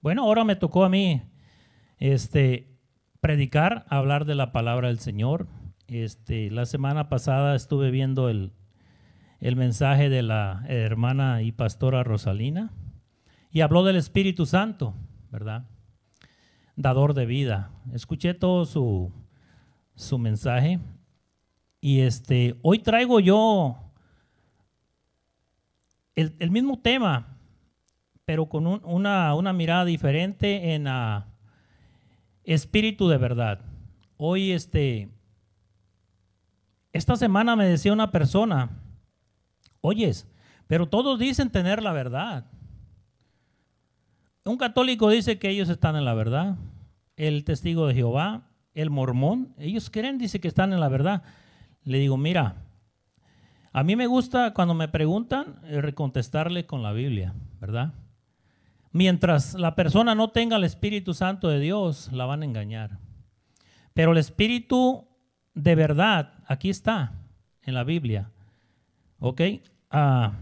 Bueno, ahora me tocó a mí este, predicar, hablar de la palabra del Señor. Este, la semana pasada estuve viendo el, mensaje de la hermana y pastora Rosalina y habló del Espíritu Santo, ¿verdad? Dador de vida. Escuché todo su, su mensaje y este, hoy traigo yo el, el mismo tema, pero con una, mirada diferente en ah, espíritu de verdad. Hoy, este, esta semana me decía una persona, oyes, pero todos dicen tener la verdad. Un católico dice que ellos están en la verdad, el testigo de Jehová, el mormón, ellos creen, dice que están en la verdad. Le digo, mira, a mí me gusta cuando me preguntan eh, recontestarle con la Biblia, ¿verdad? Mientras la persona no tenga el Espíritu Santo de Dios, la van a engañar. Pero el Espíritu de verdad, aquí está, en la Biblia. ¿Ok? Ah,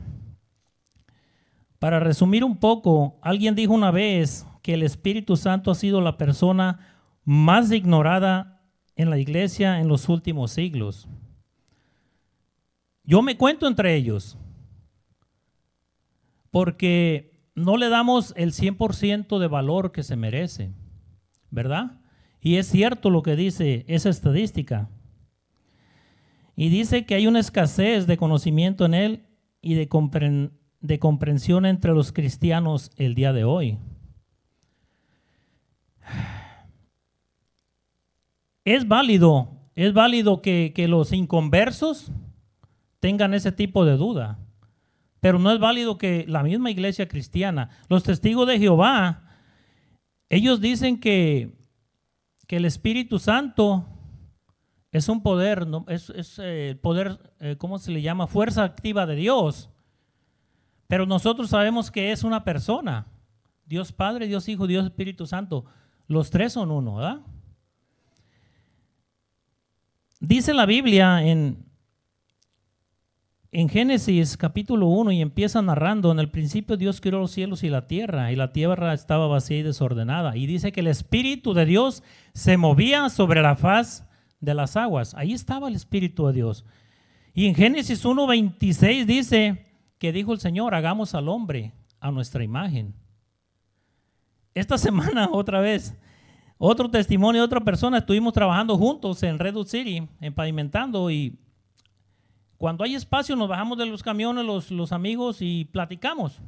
para resumir un poco, alguien dijo una vez que el Espíritu Santo ha sido la persona más ignorada en la iglesia en los últimos siglos. Yo me cuento entre ellos, porque no le damos el 100% de valor que se merece, ¿verdad? Y es cierto lo que dice esa estadística. Y dice que hay una escasez de conocimiento en él y de, comprensión entre los cristianos el día de hoy. Es válido, es válido que, que los inconversos tengan ese tipo de duda. Pero no es válido que la misma iglesia cristiana, los testigos de Jehová, ellos dicen que, que el Espíritu Santo es un poder, es, eh, el poder, eh, ¿cómo se le llama? Fuerza activa de Dios. Pero nosotros sabemos que es una persona. Dios Padre, Dios Hijo, Dios Espíritu Santo. Los tres son uno, ¿verdad? Dice la Biblia en en Génesis capítulo 1 y empieza narrando, en el principio Dios creó los cielos y la tierra, y la tierra estaba vacía y desordenada. Y dice que el Espíritu de Dios se movía sobre la faz de las aguas. Ahí estaba el Espíritu de Dios. Y en Génesis 1.26 dice que dijo el Señor, hagamos al hombre a nuestra imagen. Esta semana otra vez, otro testimonio de otra persona, estuvimos trabajando juntos en Redwood City, empadimentando y cuando hay espacio nos bajamos de los camiones los, amigos y platicamos.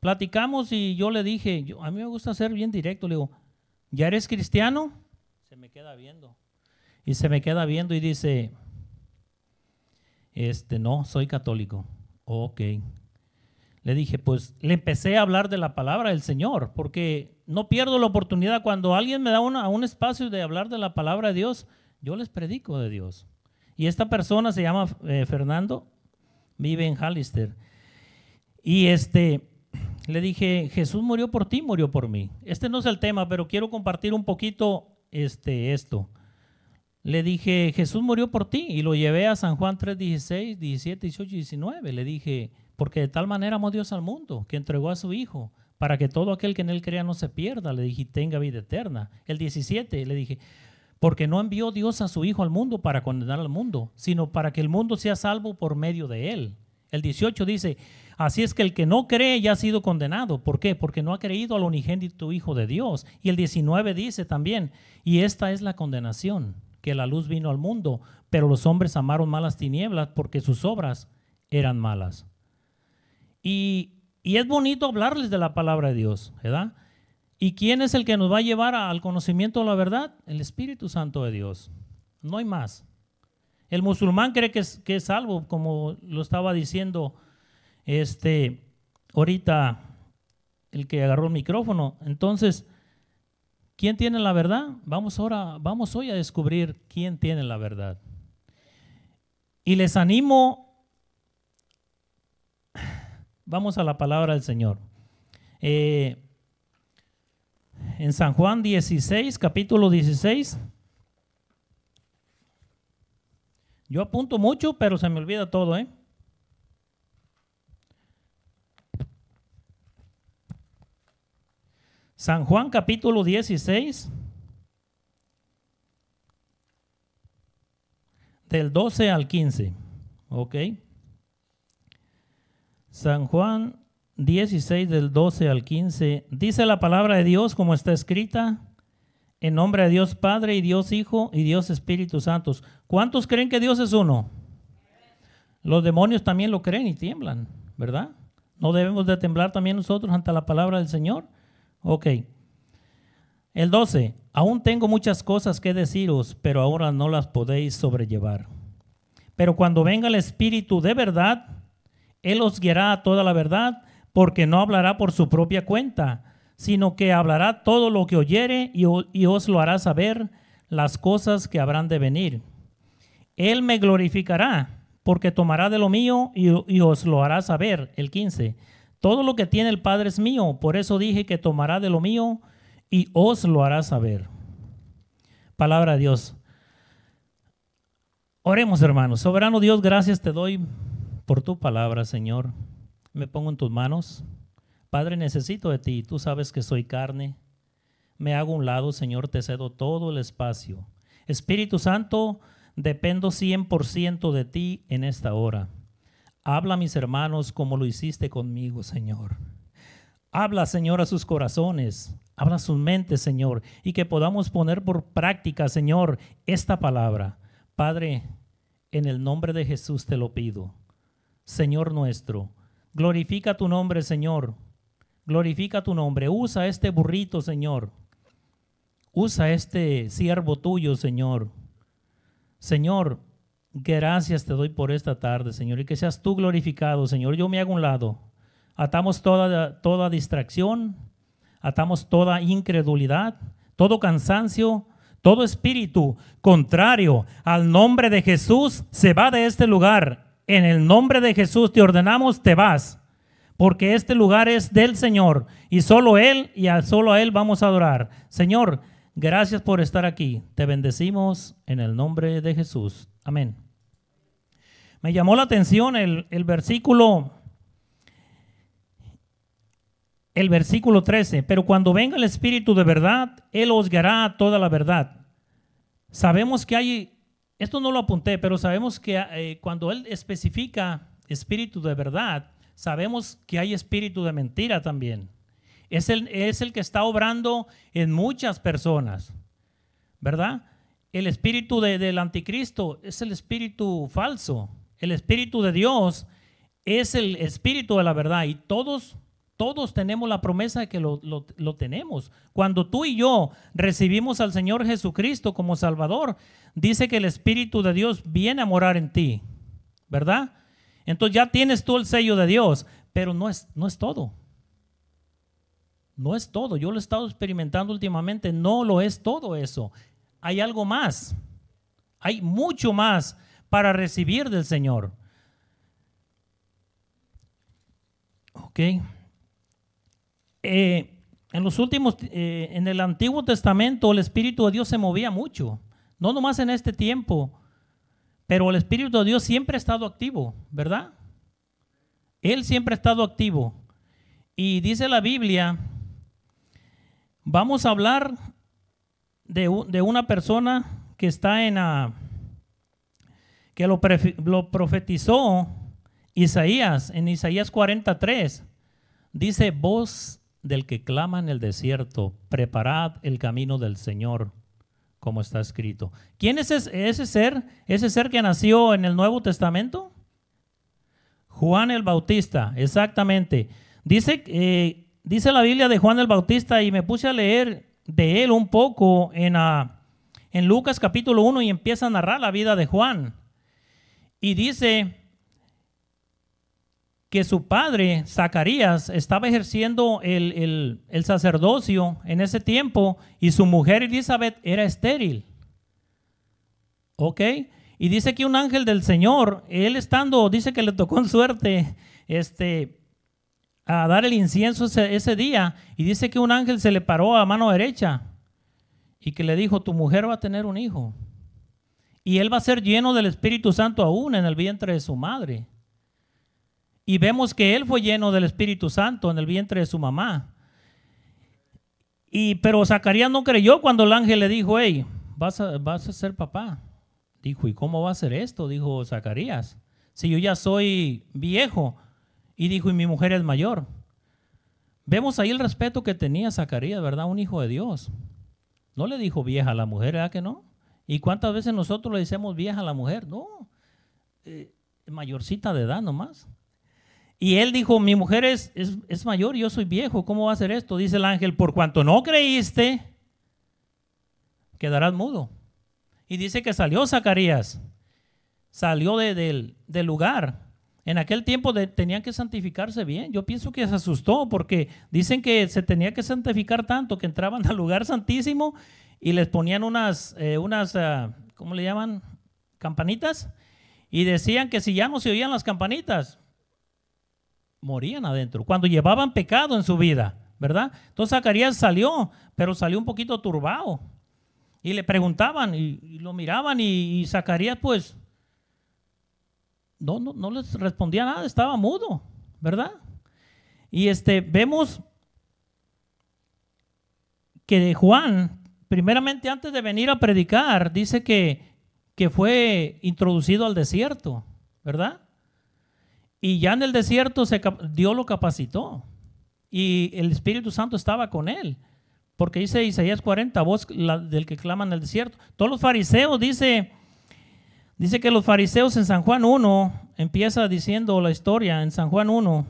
Platicamos y yo le dije, a mí me gusta ser bien directo, le digo, ¿ya eres cristiano? Se me queda viendo. Y se me queda viendo y dice, este, no, soy católico. Ok. Le dije, pues le empecé a hablar de la palabra del Señor, porque no pierdo la oportunidad cuando alguien me da una, un espacio de hablar de la palabra de Dios, yo les predico de Dios. Y esta persona se llama eh, Fernando, vive en Hallister. Y este, le dije, Jesús murió por ti, murió por mí. Este no es el tema, pero quiero compartir un poquito este, esto. Le dije, Jesús murió por ti. Y lo llevé a San Juan 3, 16, 17, 18 y 19. Le dije, porque de tal manera amó Dios al mundo, que entregó a su Hijo, para que todo aquel que en él crea no se pierda. Le dije, tenga vida eterna. El 17, le dije, porque no envió Dios a su Hijo al mundo para condenar al mundo, sino para que el mundo sea salvo por medio de él. El 18 dice, así es que el que no cree ya ha sido condenado. ¿Por qué? Porque no ha creído al unigénito Hijo de Dios. Y el 19 dice también, y esta es la condenación, que la luz vino al mundo, pero los hombres amaron malas tinieblas porque sus obras eran malas. Y, y es bonito hablarles de la palabra de Dios, ¿verdad? ¿Y quién es el que nos va a llevar al conocimiento de la verdad? El Espíritu Santo de Dios. No hay más. El musulmán cree que es, salvo, como lo estaba diciendo este, ahorita el que agarró el micrófono. Entonces, ¿quién tiene la verdad? Vamos, ahora, vamos hoy a descubrir quién tiene la verdad. Y les animo, vamos a la palabra del Señor. Eh, en San Juan 16, capítulo 16. Yo apunto mucho, pero se me olvida todo, ¿eh? San Juan capítulo 16, del 12 al 15, ¿ok? San Juan 16 del 12 al 15, dice la palabra de Dios como está escrita, en nombre de Dios Padre y Dios Hijo y Dios Espíritu Santos. ¿Cuántos creen que Dios es uno? Los demonios también lo creen y tiemblan, ¿verdad? ¿No debemos de temblar también nosotros ante la palabra del Señor? Ok. El 12. Aún tengo muchas cosas que deciros, pero ahora no las podéis sobrellevar. Pero cuando venga el Espíritu de verdad, Él os guiará a toda la verdad porque no hablará por su propia cuenta, sino que hablará todo lo que oyere y, os lo hará saber las cosas que habrán de venir. Él me glorificará, porque tomará de lo mío y, y, os lo hará saber. El 15. Todo lo que tiene el Padre es mío, por eso dije que tomará de lo mío y os lo hará saber. Palabra de Dios. Oremos hermanos. Soberano Dios, gracias te doy por tu palabra, Señor me pongo en tus manos. Padre, necesito de ti, tú sabes que soy carne. Me hago un lado, Señor, te cedo todo el espacio. Espíritu Santo, dependo 100% de ti en esta hora. Habla mis hermanos como lo hiciste conmigo, Señor. Habla, Señor, a sus corazones. Habla a sus mentes, Señor, y que podamos poner por práctica, Señor, esta palabra. Padre, en el nombre de Jesús te lo pido. Señor nuestro, Glorifica tu nombre, Señor. Glorifica tu nombre. Usa este burrito, Señor. Usa este siervo tuyo, Señor. Señor, gracias te doy por esta tarde, Señor, y que seas tú glorificado, Señor. Yo me hago un lado. Atamos toda, toda distracción, atamos toda incredulidad, todo cansancio, todo espíritu contrario al nombre de Jesús se va de este lugar en el nombre de Jesús te ordenamos, te vas, porque este lugar es del Señor y solo Él y solo a Él vamos a adorar. Señor, gracias por estar aquí. Te bendecimos en el nombre de Jesús. Amén. Me llamó la atención el, versículo. El versículo 13, pero cuando venga el Espíritu de verdad, Él os guiará toda la verdad. Sabemos que hay esto no lo apunté, pero sabemos que eh, cuando él especifica espíritu de verdad, sabemos que hay espíritu de mentira también. Es el, es el que está obrando en muchas personas, ¿verdad? El espíritu del anticristo es el espíritu falso. El espíritu de Dios es el espíritu de la verdad y todos todos tenemos la promesa de que lo, tenemos. Cuando tú y yo recibimos al Señor Jesucristo como Salvador, dice que el Espíritu de Dios viene a morar en ti, ¿verdad? Entonces ya tienes tú el sello de Dios, pero no es, no es todo. No es todo. Yo lo he estado experimentando últimamente. No lo es todo eso. Hay algo más. Hay mucho más para recibir del Señor. Ok. Eh, en los últimos, eh, en el Antiguo Testamento, el Espíritu de Dios se movía mucho, no nomás en este tiempo, pero el Espíritu de Dios siempre ha estado activo, ¿verdad? Él siempre ha estado activo. Y dice la Biblia, vamos a hablar de, una persona que está en... que lo, lo profetizó Isaías, en Isaías 43, dice, vos del que clama en el desierto, preparad el camino del Señor, como está escrito. ¿Quién es ese, ser? Ese ser que nació en el Nuevo Testamento. Juan el Bautista, exactamente. Dice, eh, dice la Biblia de Juan el Bautista y me puse a leer de él un poco en, en Lucas capítulo 1 y empieza a narrar la vida de Juan. Y dice, que su padre, Zacarías, estaba ejerciendo el, sacerdocio en ese tiempo y su mujer Elizabeth era estéril. ¿Ok? Y dice que un ángel del Señor, él estando, dice que le tocó en suerte este, a dar el incienso ese, ese día, y dice que un ángel se le paró a mano derecha y que le dijo, tu mujer va a tener un hijo. Y él va a ser lleno del Espíritu Santo aún en el vientre de su madre. Y vemos que él fue lleno del Espíritu Santo en el vientre de su mamá. Y, pero Zacarías no creyó cuando el ángel le dijo, hey, vas a, vas a ser papá. Dijo, ¿y cómo va a ser esto? Dijo Zacarías. Si yo ya soy viejo. Y dijo, y mi mujer es mayor. Vemos ahí el respeto que tenía Zacarías, ¿verdad? Un hijo de Dios. No le dijo vieja a la mujer, ¿verdad que no? ¿Y cuántas veces nosotros le decimos vieja a la mujer? No. Eh, mayorcita de edad nomás. Y él dijo, mi mujer es, es, mayor, yo soy viejo, ¿cómo va a ser esto? Dice el ángel, por cuanto no creíste, quedarás mudo. Y dice que salió Zacarías, salió del, lugar. En aquel tiempo tenían que santificarse bien. Yo pienso que se asustó porque dicen que se tenía que santificar tanto que entraban al lugar santísimo y les ponían unas, eh, unas ah, ¿cómo le llaman? Campanitas. Y decían que si ya no se oían las campanitas, morían adentro, cuando llevaban pecado en su vida, ¿verdad? Entonces Zacarías salió, pero salió un poquito turbado. Y le preguntaban y, lo miraban y, Zacarías pues no, no, les respondía nada, estaba mudo, ¿verdad? Y este, vemos que Juan, primeramente antes de venir a predicar, dice que, que fue introducido al desierto, ¿verdad? Y ya en el desierto se, Dios lo capacitó y el Espíritu Santo estaba con él. Porque dice Isaías 40, voz del que clama en el desierto. Todos los fariseos, dice, dice que los fariseos en San Juan 1, empieza diciendo la historia en San Juan 1,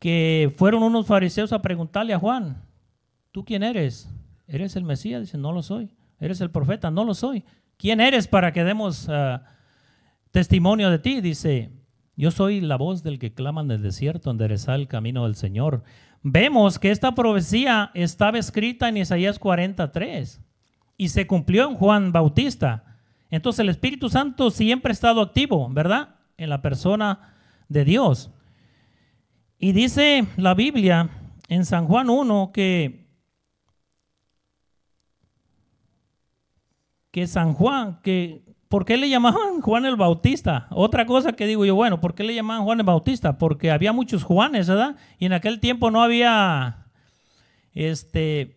que fueron unos fariseos a preguntarle a Juan, ¿tú quién eres? ¿Eres el Mesías? Dice, no lo soy. ¿Eres el profeta? No lo soy. ¿Quién eres para que demos ah, testimonio de ti? Dice, yo soy la voz del que clama en el desierto, enderezar el camino del Señor. Vemos que esta profecía estaba escrita en Isaías 43 y se cumplió en Juan Bautista. Entonces el Espíritu Santo siempre ha estado activo, ¿verdad? En la persona de Dios. Y dice la Biblia en San Juan 1 que, que San Juan, que ¿por qué le llamaban Juan el Bautista? Otra cosa que digo yo, bueno, ¿por qué le llamaban Juan el Bautista? Porque había muchos Juanes, ¿verdad? Y en aquel tiempo no había, este,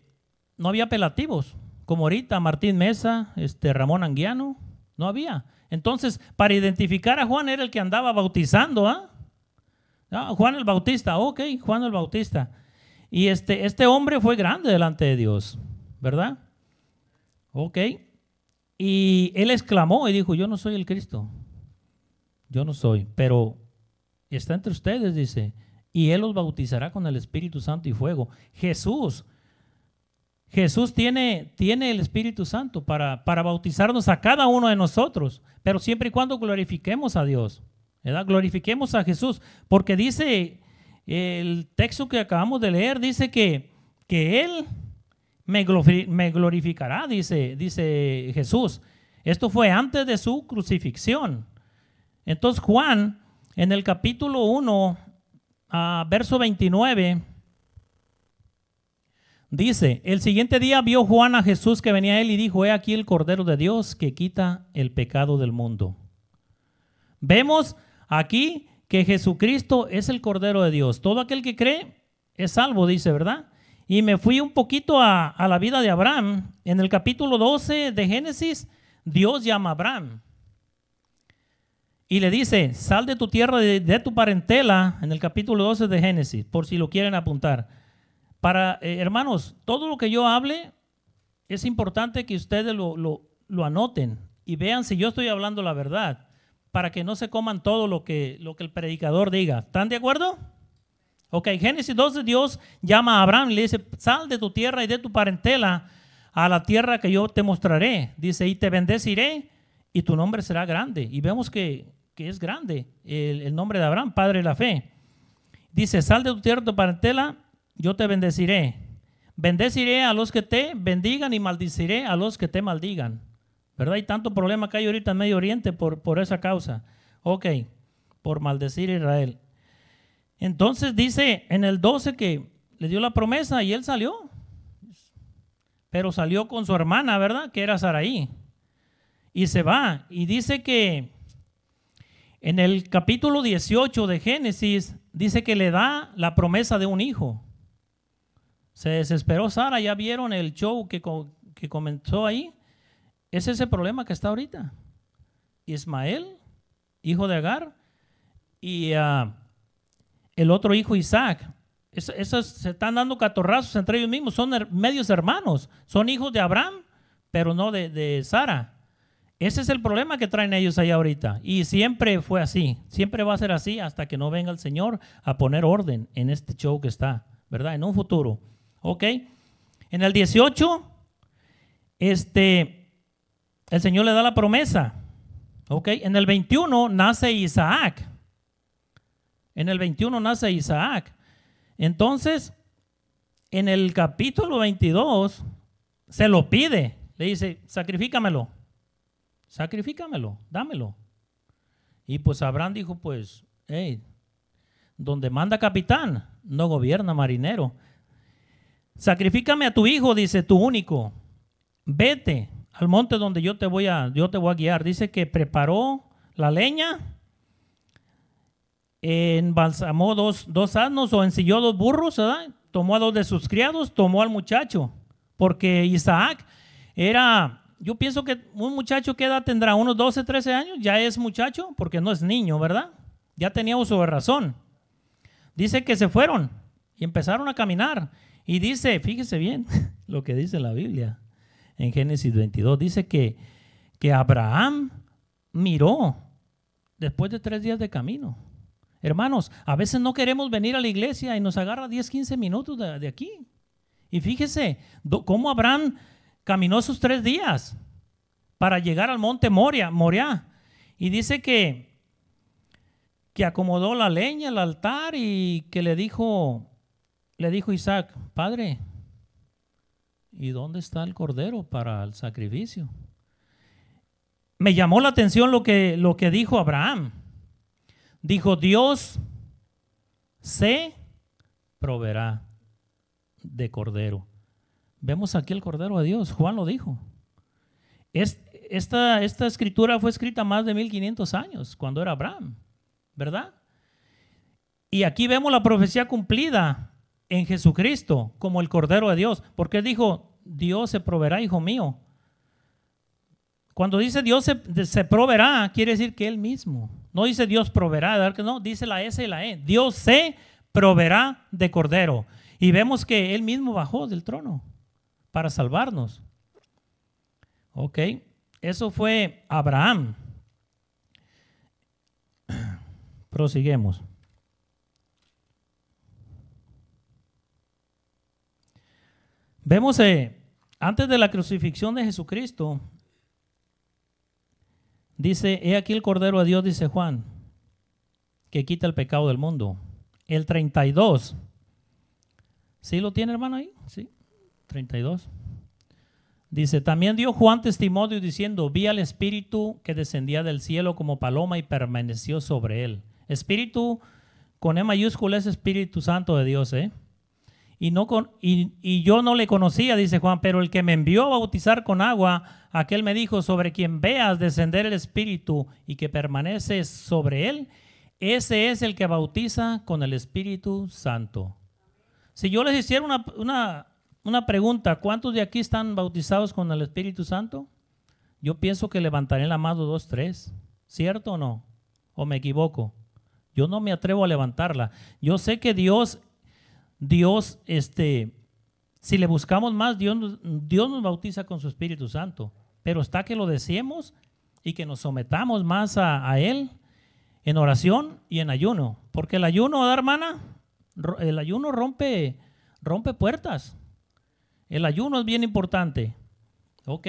no había apelativos, como ahorita Martín Mesa, este, Ramón Anguiano, no había. Entonces, para identificar a Juan era el que andaba bautizando, ¿ah? ah Juan el Bautista, ok, Juan el Bautista. Y este, este hombre fue grande delante de Dios, ¿verdad? Ok. Y él exclamó y dijo, yo no soy el Cristo, yo no soy, pero está entre ustedes, dice, y él los bautizará con el Espíritu Santo y fuego. Jesús, Jesús tiene, tiene el Espíritu Santo para, para bautizarnos a cada uno de nosotros, pero siempre y cuando glorifiquemos a Dios, ¿verdad? glorifiquemos a Jesús, porque dice el texto que acabamos de leer, dice que, que Él me, glorificará, dice, dice Jesús. Esto fue antes de su crucifixión. Entonces Juan, en el capítulo 1, verso 29, dice, el siguiente día vio Juan a Jesús que venía a él y dijo, he aquí el Cordero de Dios que quita el pecado del mundo. Vemos aquí que Jesucristo es el Cordero de Dios. Todo aquel que cree es salvo, dice, ¿verdad? Y me fui un poquito a, la vida de Abraham. En el capítulo 12 de Génesis, Dios llama a Abraham. Y le dice, sal de tu tierra, de, tu parentela, en el capítulo 12 de Génesis, por si lo quieren apuntar. Para, eh, hermanos, todo lo que yo hable, es importante que ustedes lo, anoten y vean si yo estoy hablando la verdad, para que no se coman todo lo que, lo que el predicador diga. ¿Están de acuerdo? Ok, Génesis 12, Dios llama a Abraham y le dice, sal de tu tierra y de tu parentela a la tierra que yo te mostraré. Dice, y te bendeciré y tu nombre será grande. Y vemos que, es grande el, nombre de Abraham, padre de la fe. Dice, sal de tu tierra y de tu parentela, yo te bendeciré. Bendeciré a los que te bendigan y maldiciré a los que te maldigan. ¿Verdad? Hay tanto problema que hay ahorita en Medio Oriente por, por esa causa. Ok, por maldecir a Israel. Entonces dice en el 12 que le dio la promesa y él salió. Pero salió con su hermana, ¿verdad? Que era Saraí. Y se va. Y dice que en el capítulo 18 de Génesis dice que le da la promesa de un hijo. Se desesperó Sara, ya vieron el show que, que comenzó ahí. Es ese problema que está ahorita. Ismael, hijo de Agar, y ah, el otro hijo Isaac. esos se están dando catorrazos entre ellos mismos, son medios hermanos, son hijos de Abraham, pero no de, de Sara. Ese es el problema que traen ellos ahí ahorita. Y siempre fue así, siempre va a ser así hasta que no venga el Señor a poner orden en este show que está, ¿verdad? En un futuro. ¿Ok? En el 18, este, el Señor le da la promesa. ¿Ok? En el 21 nace Isaac. En el 21 nace Isaac. Entonces, en el capítulo 22, se lo pide. Le dice, sacrifícamelo. Sacrifícamelo, dámelo. Y pues Abraham dijo, pues, hey, donde manda capitán, no gobierna marinero. Sacrifícame a tu hijo, dice tu único. Vete al monte donde yo te voy a, yo te voy a guiar. Dice que preparó la leña embalsamó dos, dos asnos o ensilló dos burros, ¿verdad? tomó a dos de sus criados, tomó al muchacho, porque Isaac era, yo pienso que un muchacho que edad tendrá unos 12, 13 años, ya es muchacho, porque no es niño, ¿verdad? Ya tenía uso de razón. Dice que se fueron y empezaron a caminar. Y dice, fíjese bien lo que dice la Biblia en Génesis 22, dice que, que Abraham miró después de tres días de camino. Hermanos, a veces no queremos venir a la iglesia y nos agarra 10, 15 minutos de, aquí. Y fíjese cómo Abraham caminó sus tres días para llegar al monte Moria, Moria. Y dice que, que acomodó la leña, el altar y que le dijo, le dijo Isaac, padre, ¿y dónde está el cordero para el sacrificio? Me llamó la atención lo que, lo que dijo Abraham. Dijo, Dios se proveerá de cordero. Vemos aquí el cordero de Dios, Juan lo dijo. Esta, esta escritura fue escrita más de 1500 años, cuando era Abraham, ¿verdad? Y aquí vemos la profecía cumplida en Jesucristo como el Cordero de Dios, porque dijo, Dios se proveerá, hijo mío. Cuando dice Dios se, se proveerá, quiere decir que Él mismo no dice Dios proveerá, no, dice la S y la E. Dios se proveerá de cordero. Y vemos que Él mismo bajó del trono para salvarnos. Ok, eso fue Abraham. Prosiguemos. Vemos, eh, antes de la crucifixión de Jesucristo, Dice, he aquí el Cordero de Dios, dice Juan, que quita el pecado del mundo. El 32. ¿Sí lo tiene hermano ahí? Sí, 32. Dice, también dio Juan testimonio diciendo, vi al Espíritu que descendía del cielo como paloma y permaneció sobre él. Espíritu con E mayúscula es Espíritu Santo de Dios, ¿eh? y, no con, y, yo no le conocía, dice Juan, pero el que me envió a bautizar con agua, aquel me dijo, sobre quien veas descender el Espíritu y que permanece sobre él, ese es el que bautiza con el Espíritu Santo. Si yo les hiciera una, una, una pregunta, ¿cuántos de aquí están bautizados con el Espíritu Santo? Yo pienso que levantaré la mano dos, tres, ¿cierto o no? ¿O me equivoco? Yo no me atrevo a levantarla. Yo sé que Dios Dios, este, si le buscamos más, Dios, Dios nos bautiza con su Espíritu Santo. Pero está que lo deseemos y que nos sometamos más a, Él en oración y en ayuno. Porque el ayuno, hermana, el ayuno rompe, rompe puertas. El ayuno es bien importante. ¿Ok?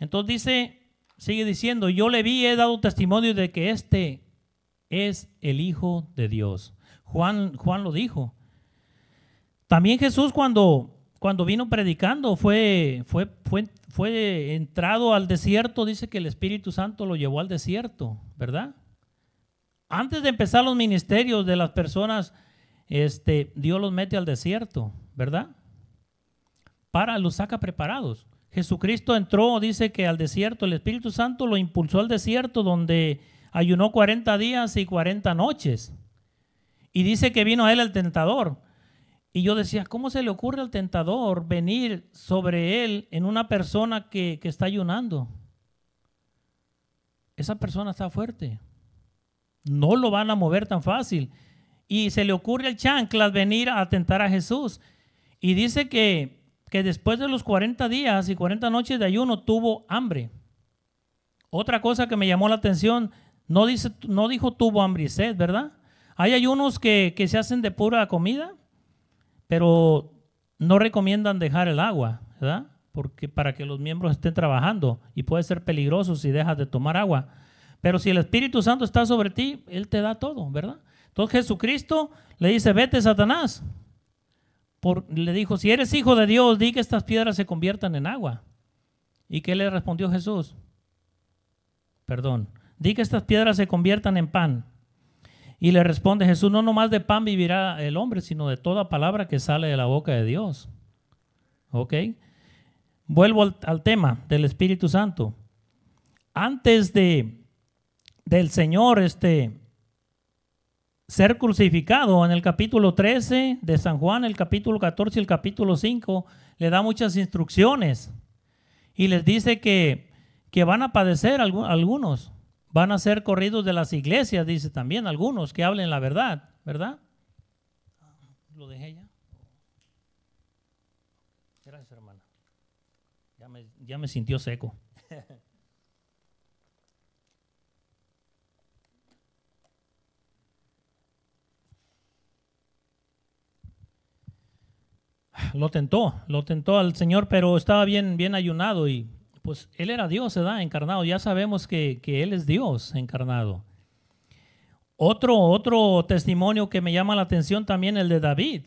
Entonces dice, sigue diciendo, yo le vi, he dado testimonio de que este es el Hijo de Dios. Juan, Juan lo dijo. También Jesús cuando, cuando vino predicando fue, fue, fue, entrado al desierto, dice que el Espíritu Santo lo llevó al desierto, ¿verdad? Antes de empezar los ministerios de las personas, este, Dios los mete al desierto, ¿verdad? Para, los saca preparados. Jesucristo entró, dice que al desierto, el Espíritu Santo lo impulsó al desierto donde ayunó 40 días y 40 noches. Y dice que vino a él el tentador. Y yo decía, ¿cómo se le ocurre al tentador venir sobre él en una persona que, está ayunando? Esa persona está fuerte. No lo van a mover tan fácil. Y se le ocurre al chancla venir a tentar a Jesús. Y dice que, después de los 40 días y 40 noches de ayuno tuvo hambre. Otra cosa que me llamó la atención, no, dice, no dijo tuvo hambre y sed, ¿verdad? Hay ayunos que, que se hacen de pura comida pero no recomiendan dejar el agua, ¿verdad? Porque para que los miembros estén trabajando y puede ser peligroso si dejas de tomar agua. Pero si el Espíritu Santo está sobre ti, Él te da todo, ¿verdad? Entonces Jesucristo le dice, vete Satanás. le dijo, si eres hijo de Dios, di que estas piedras se conviertan en agua. ¿Y qué le respondió Jesús? Perdón, di que estas piedras se conviertan en pan. Y le responde Jesús, no nomás de pan vivirá el hombre, sino de toda palabra que sale de la boca de Dios. ¿Ok? Vuelvo al, tema del Espíritu Santo. Antes de, del Señor este, ser crucificado, en el capítulo 13 de San Juan, el capítulo 14 y el capítulo 5, le da muchas instrucciones y les dice que, que van a padecer algunos. Van a ser corridos de las iglesias, dice también algunos, que hablen la verdad, ¿verdad? Lo dejé ya. Gracias, hermana. Ya me, ya me sintió seco. lo tentó, lo tentó al Señor, pero estaba bien, bien ayunado y pues Él era Dios, ¿verdad? Encarnado. Ya sabemos que, Él es Dios encarnado. Otro, otro testimonio que me llama la atención también, el de David.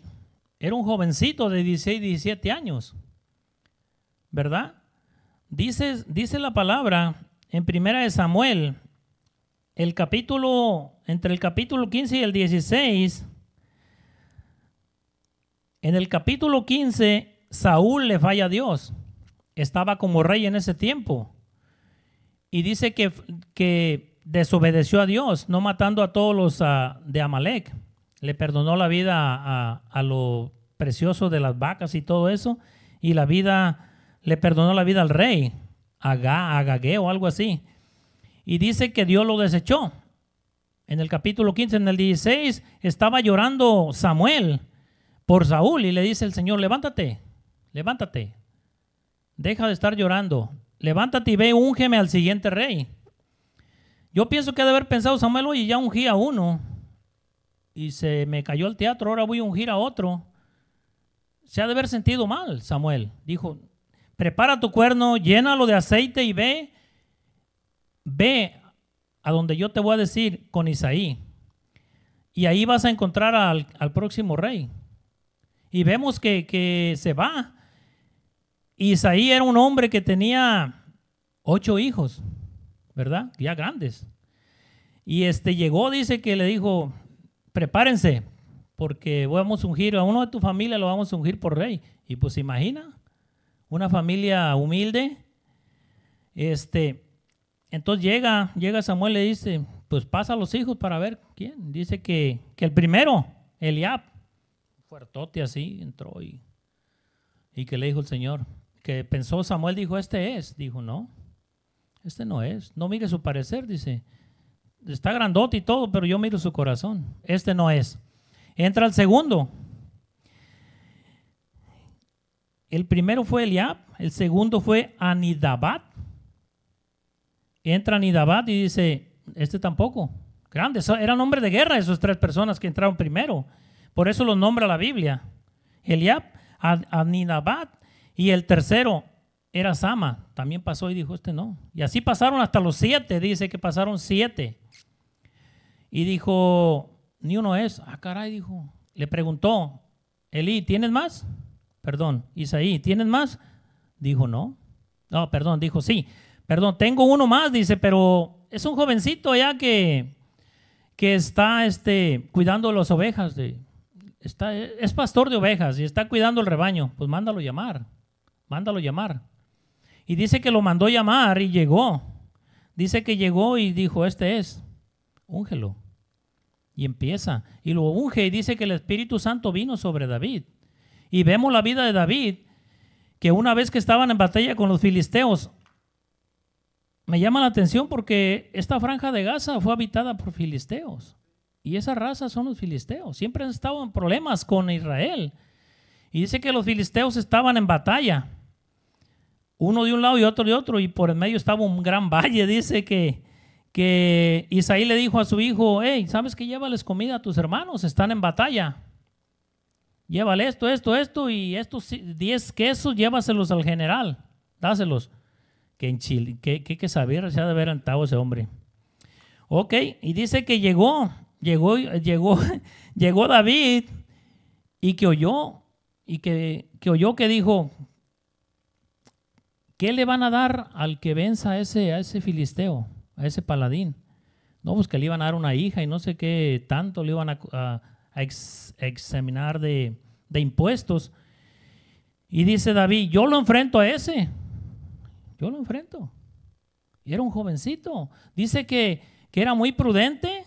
Era un jovencito de 16, 17 años, ¿verdad? Dice, dice la palabra en Primera de Samuel, el capítulo, entre el capítulo 15 y el 16, en el capítulo 15, Saúl le falla a Dios estaba como rey en ese tiempo. Y dice que, que desobedeció a Dios, no matando a todos los ah, de Amalek. Le perdonó la vida a, lo precioso de las vacas y todo eso. Y la vida, le perdonó la vida al rey, a, o algo así. Y dice que Dios lo desechó. En el capítulo 15, en el 16, estaba llorando Samuel por Saúl y le dice el Señor, levántate, levántate, Deja de estar llorando. Levántate y ve, úngeme al siguiente rey. Yo pienso que ha de haber pensado Samuel, oye, ya ungí a uno. Y se me cayó el teatro, ahora voy a ungir a otro. Se ha de haber sentido mal, Samuel. Dijo, prepara tu cuerno, llénalo de aceite y ve, ve a donde yo te voy a decir con Isaí. Y ahí vas a encontrar al, próximo rey. Y vemos que, que se va. Isaí era un hombre que tenía ocho hijos, ¿verdad? Ya grandes. Y este llegó, dice que le dijo, prepárense, porque vamos a ungir, a uno de tu familia lo vamos a ungir por rey. Y pues imagina, una familia humilde. Este, entonces llega, llega Samuel y le dice, pues pasa a los hijos para ver quién. Dice que, el primero, Eliab, fuertote así, entró y, y que le dijo el Señor, que pensó Samuel, dijo, este es. Dijo, no, este no es. No mire su parecer, dice. Está grandote y todo, pero yo miro su corazón. Este no es. Entra el segundo. El primero fue Eliab, el segundo fue Anidabat. Entra Anidabat y dice, este tampoco. Grande, eran hombres de guerra esas tres personas que entraron primero. Por eso los nombra la Biblia. Eliab, Anidabat, y el tercero era Sama, también pasó y dijo, este no. Y así pasaron hasta los siete, dice que pasaron siete. Y dijo, ni uno es. Ah, caray, dijo. Le preguntó, Eli, ¿tienes más? Perdón, Isaí, ¿tienes más? Dijo, no. No, perdón, dijo, sí. Perdón, tengo uno más, dice, pero es un jovencito allá que, que está este, cuidando las ovejas. De, es pastor de ovejas y está cuidando el rebaño. Pues mándalo llamar mándalo llamar. Y dice que lo mandó llamar y llegó. Dice que llegó y dijo, este es, úngelo. Y empieza. Y lo unge y dice que el Espíritu Santo vino sobre David. Y vemos la vida de David, que una vez que estaban en batalla con los filisteos, me llama la atención porque esta franja de Gaza fue habitada por filisteos. Y esa raza son los filisteos. Siempre han estado en problemas con Israel. Y dice que los filisteos estaban en batalla uno de un lado y otro de otro, y por el medio estaba un gran valle. Dice que, que Isaí le dijo a su hijo, hey, ¿sabes qué? llévales comida a tus hermanos? Están en batalla. Llévale esto, esto, esto, y estos 10 quesos llévaselos al general, dáselos. Que en Chile, que, qué saber se ha de haber ese hombre. Ok, y dice que llegó, llegó, llegó, llegó David y que oyó, y que, que oyó que dijo, ¿Qué le van a dar al que venza a ese, a ese filisteo, a ese paladín? No, pues que le iban a dar una hija y no sé qué tanto le iban a, examinar de, impuestos. Y dice David, yo lo enfrento a ese. Yo lo enfrento. Y era un jovencito. Dice que, era muy prudente.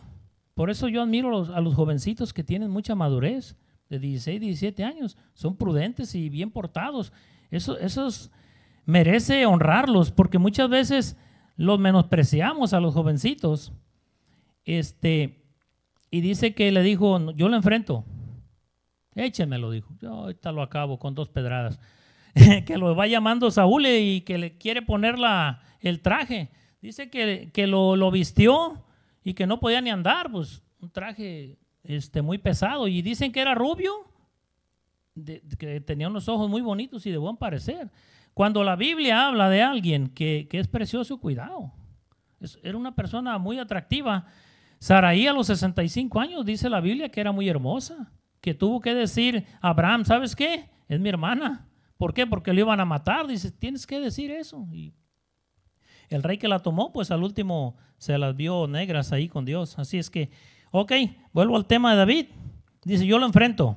Por eso yo admiro a los jovencitos que tienen mucha madurez, de 16, 17 años. Son prudentes y bien portados. Eso, esos merece honrarlos, porque muchas veces los menospreciamos a los jovencitos. Este, y dice que le dijo, yo lo enfrento, lo dijo, yo ahorita lo acabo con dos pedradas. que lo va llamando Saúl y que le quiere poner el traje. Dice que, lo, vistió y que no podía ni andar, pues un traje este, muy pesado. Y dicen que era rubio, que tenía unos ojos muy bonitos y de buen parecer. Cuando la Biblia habla de alguien que, es precioso, cuidado. era una persona muy atractiva. Saraí a los 65 años dice la Biblia que era muy hermosa, que tuvo que decir, Abraham, ¿sabes qué? Es mi hermana. ¿Por qué? Porque lo iban a matar. Dice, tienes que decir eso. Y el rey que la tomó, pues al último se las vio negras ahí con Dios. Así es que, ok, vuelvo al tema de David. Dice, yo lo enfrento.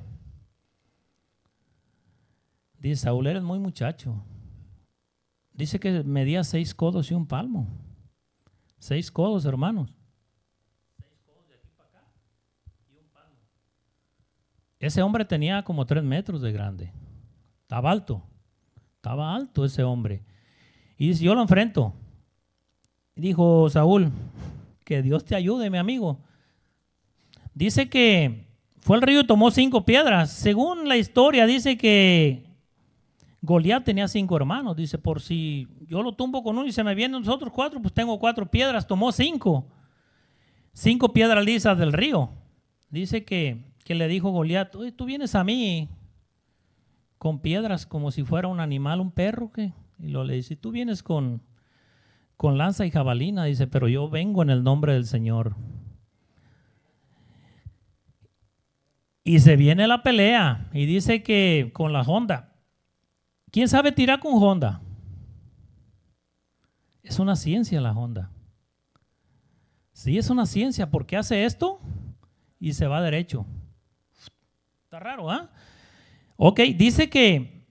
Dice, Saúl, eres muy muchacho. Dice que medía seis codos y un palmo. Seis codos, hermanos. Seis codos de aquí para acá y un palmo. Ese hombre tenía como tres metros de grande. Estaba alto. Estaba alto ese hombre. Y dice, yo lo enfrento. Dijo Saúl, que Dios te ayude, mi amigo. Dice que fue al río y tomó cinco piedras. Según la historia, dice que Goliat tenía cinco hermanos, dice, por si yo lo tumbo con uno y se me vienen los otros cuatro, pues tengo cuatro piedras, tomó cinco, cinco piedras lisas del río. Dice que, que le dijo Goliat, tú vienes a mí con piedras como si fuera un animal, un perro, que Y lo le dice, tú vienes con, con lanza y jabalina, dice, pero yo vengo en el nombre del Señor. Y se viene la pelea y dice que con la honda. ¿Quién sabe tirar con Honda? Es una ciencia la Honda. Sí, es una ciencia, porque hace esto y se va derecho. Está raro, ¿ah? ¿eh? Ok, dice que,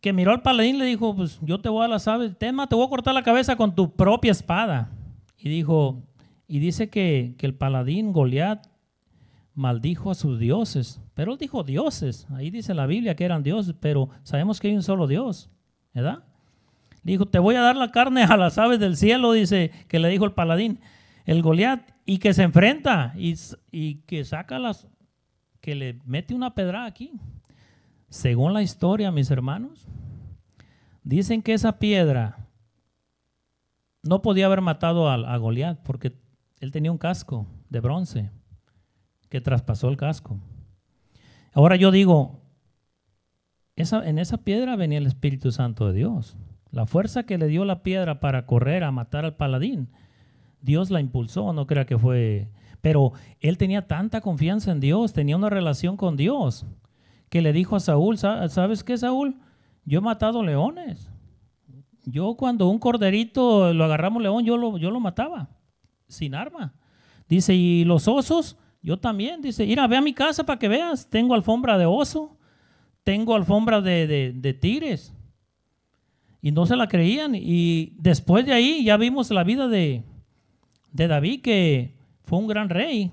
que miró al paladín y le dijo, pues yo te voy a la sabe, tema, te voy a cortar la cabeza con tu propia espada. Y dijo, y dice que, que el paladín Goliat maldijo a sus dioses. Pero él dijo dioses. Ahí dice la Biblia que eran dioses, pero sabemos que hay un solo Dios, ¿verdad? Le dijo, te voy a dar la carne a las aves del cielo, dice, que le dijo el paladín, el Goliat, y que se enfrenta y, que saca las, que le mete una pedra aquí. Según la historia, mis hermanos, dicen que esa piedra no podía haber matado a, a Goliat porque él tenía un casco de bronce que traspasó el casco. Ahora yo digo, esa, en esa piedra venía el Espíritu Santo de Dios. La fuerza que le dio la piedra para correr a matar al paladín, Dios la impulsó, no crea que fue... Pero él tenía tanta confianza en Dios, tenía una relación con Dios, que le dijo a Saúl, ¿sabes qué, Saúl? Yo he matado leones. Yo cuando un corderito lo agarramos león, yo lo, yo lo mataba, sin arma. Dice, y los osos, yo también, dice, mira, ve a mi casa para que veas. Tengo alfombra de oso, tengo alfombra de, tigres. Y no se la creían. Y después de ahí ya vimos la vida de, David, que fue un gran rey.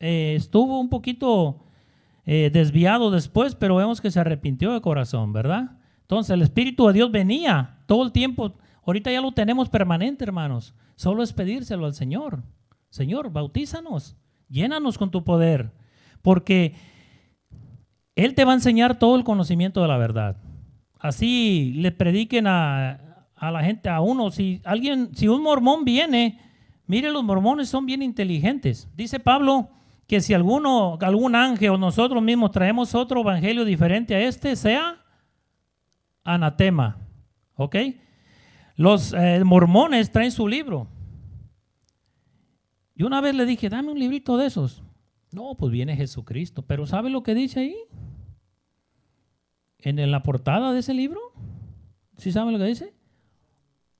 Eh, estuvo un poquito eh, desviado después, pero vemos que se arrepintió de corazón, ¿verdad? Entonces el Espíritu de Dios venía todo el tiempo. Ahorita ya lo tenemos permanente, hermanos. Solo es pedírselo al Señor. Señor, bautízanos. Llénanos con tu poder, porque Él te va a enseñar todo el conocimiento de la verdad. Así le prediquen a, la gente, a uno. Si alguien, si un mormón viene, mire, los mormones son bien inteligentes. Dice Pablo que si alguno, algún ángel o nosotros mismos traemos otro evangelio diferente a este, sea anatema. ¿Ok? Los eh, mormones traen su libro yo una vez le dije, dame un librito de esos. No, pues viene Jesucristo. Pero ¿sabe lo que dice ahí? En la portada de ese libro. ¿Sí sabe lo que dice?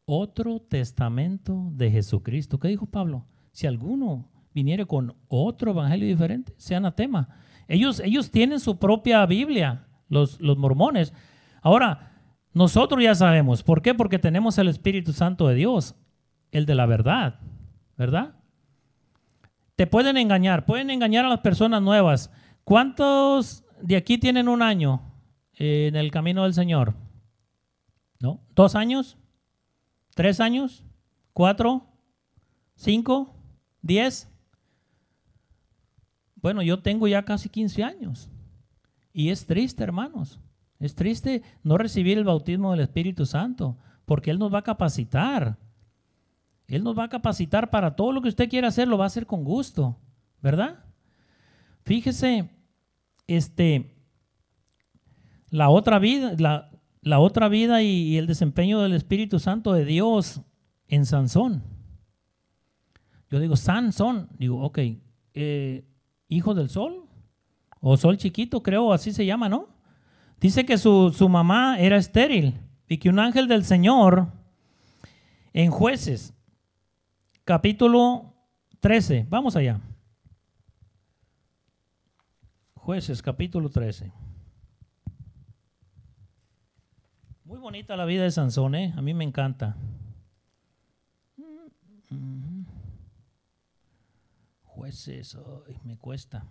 Otro testamento de Jesucristo. ¿Qué dijo Pablo? Si alguno viniere con otro evangelio diferente, sea anatema. Ellos, ellos tienen su propia Biblia, los, los mormones. Ahora, nosotros ya sabemos. ¿Por qué? Porque tenemos el Espíritu Santo de Dios, el de la verdad, ¿verdad? Te pueden engañar, pueden engañar a las personas nuevas. ¿Cuántos de aquí tienen un año eh, en el camino del Señor? ¿No? ¿Dos años? ¿Tres años? ¿Cuatro? ¿Cinco? ¿Diez? Bueno, yo tengo ya casi 15 años. Y es triste, hermanos. Es triste no recibir el bautismo del Espíritu Santo, porque Él nos va a capacitar él nos va a capacitar para todo lo que usted quiera hacer, lo va a hacer con gusto, ¿verdad? Fíjese, este, la otra vida, la, la otra vida y, el desempeño del Espíritu Santo de Dios en Sansón. Yo digo, Sansón, digo, ok, eh, hijo del sol, o sol chiquito, creo, así se llama, ¿no? Dice que su, su mamá era estéril y que un ángel del Señor en jueces capítulo 13. Vamos allá. Jueces, capítulo 13. Muy bonita la vida de Sansón, ¿eh? A mí me encanta. Jueces, me cuesta.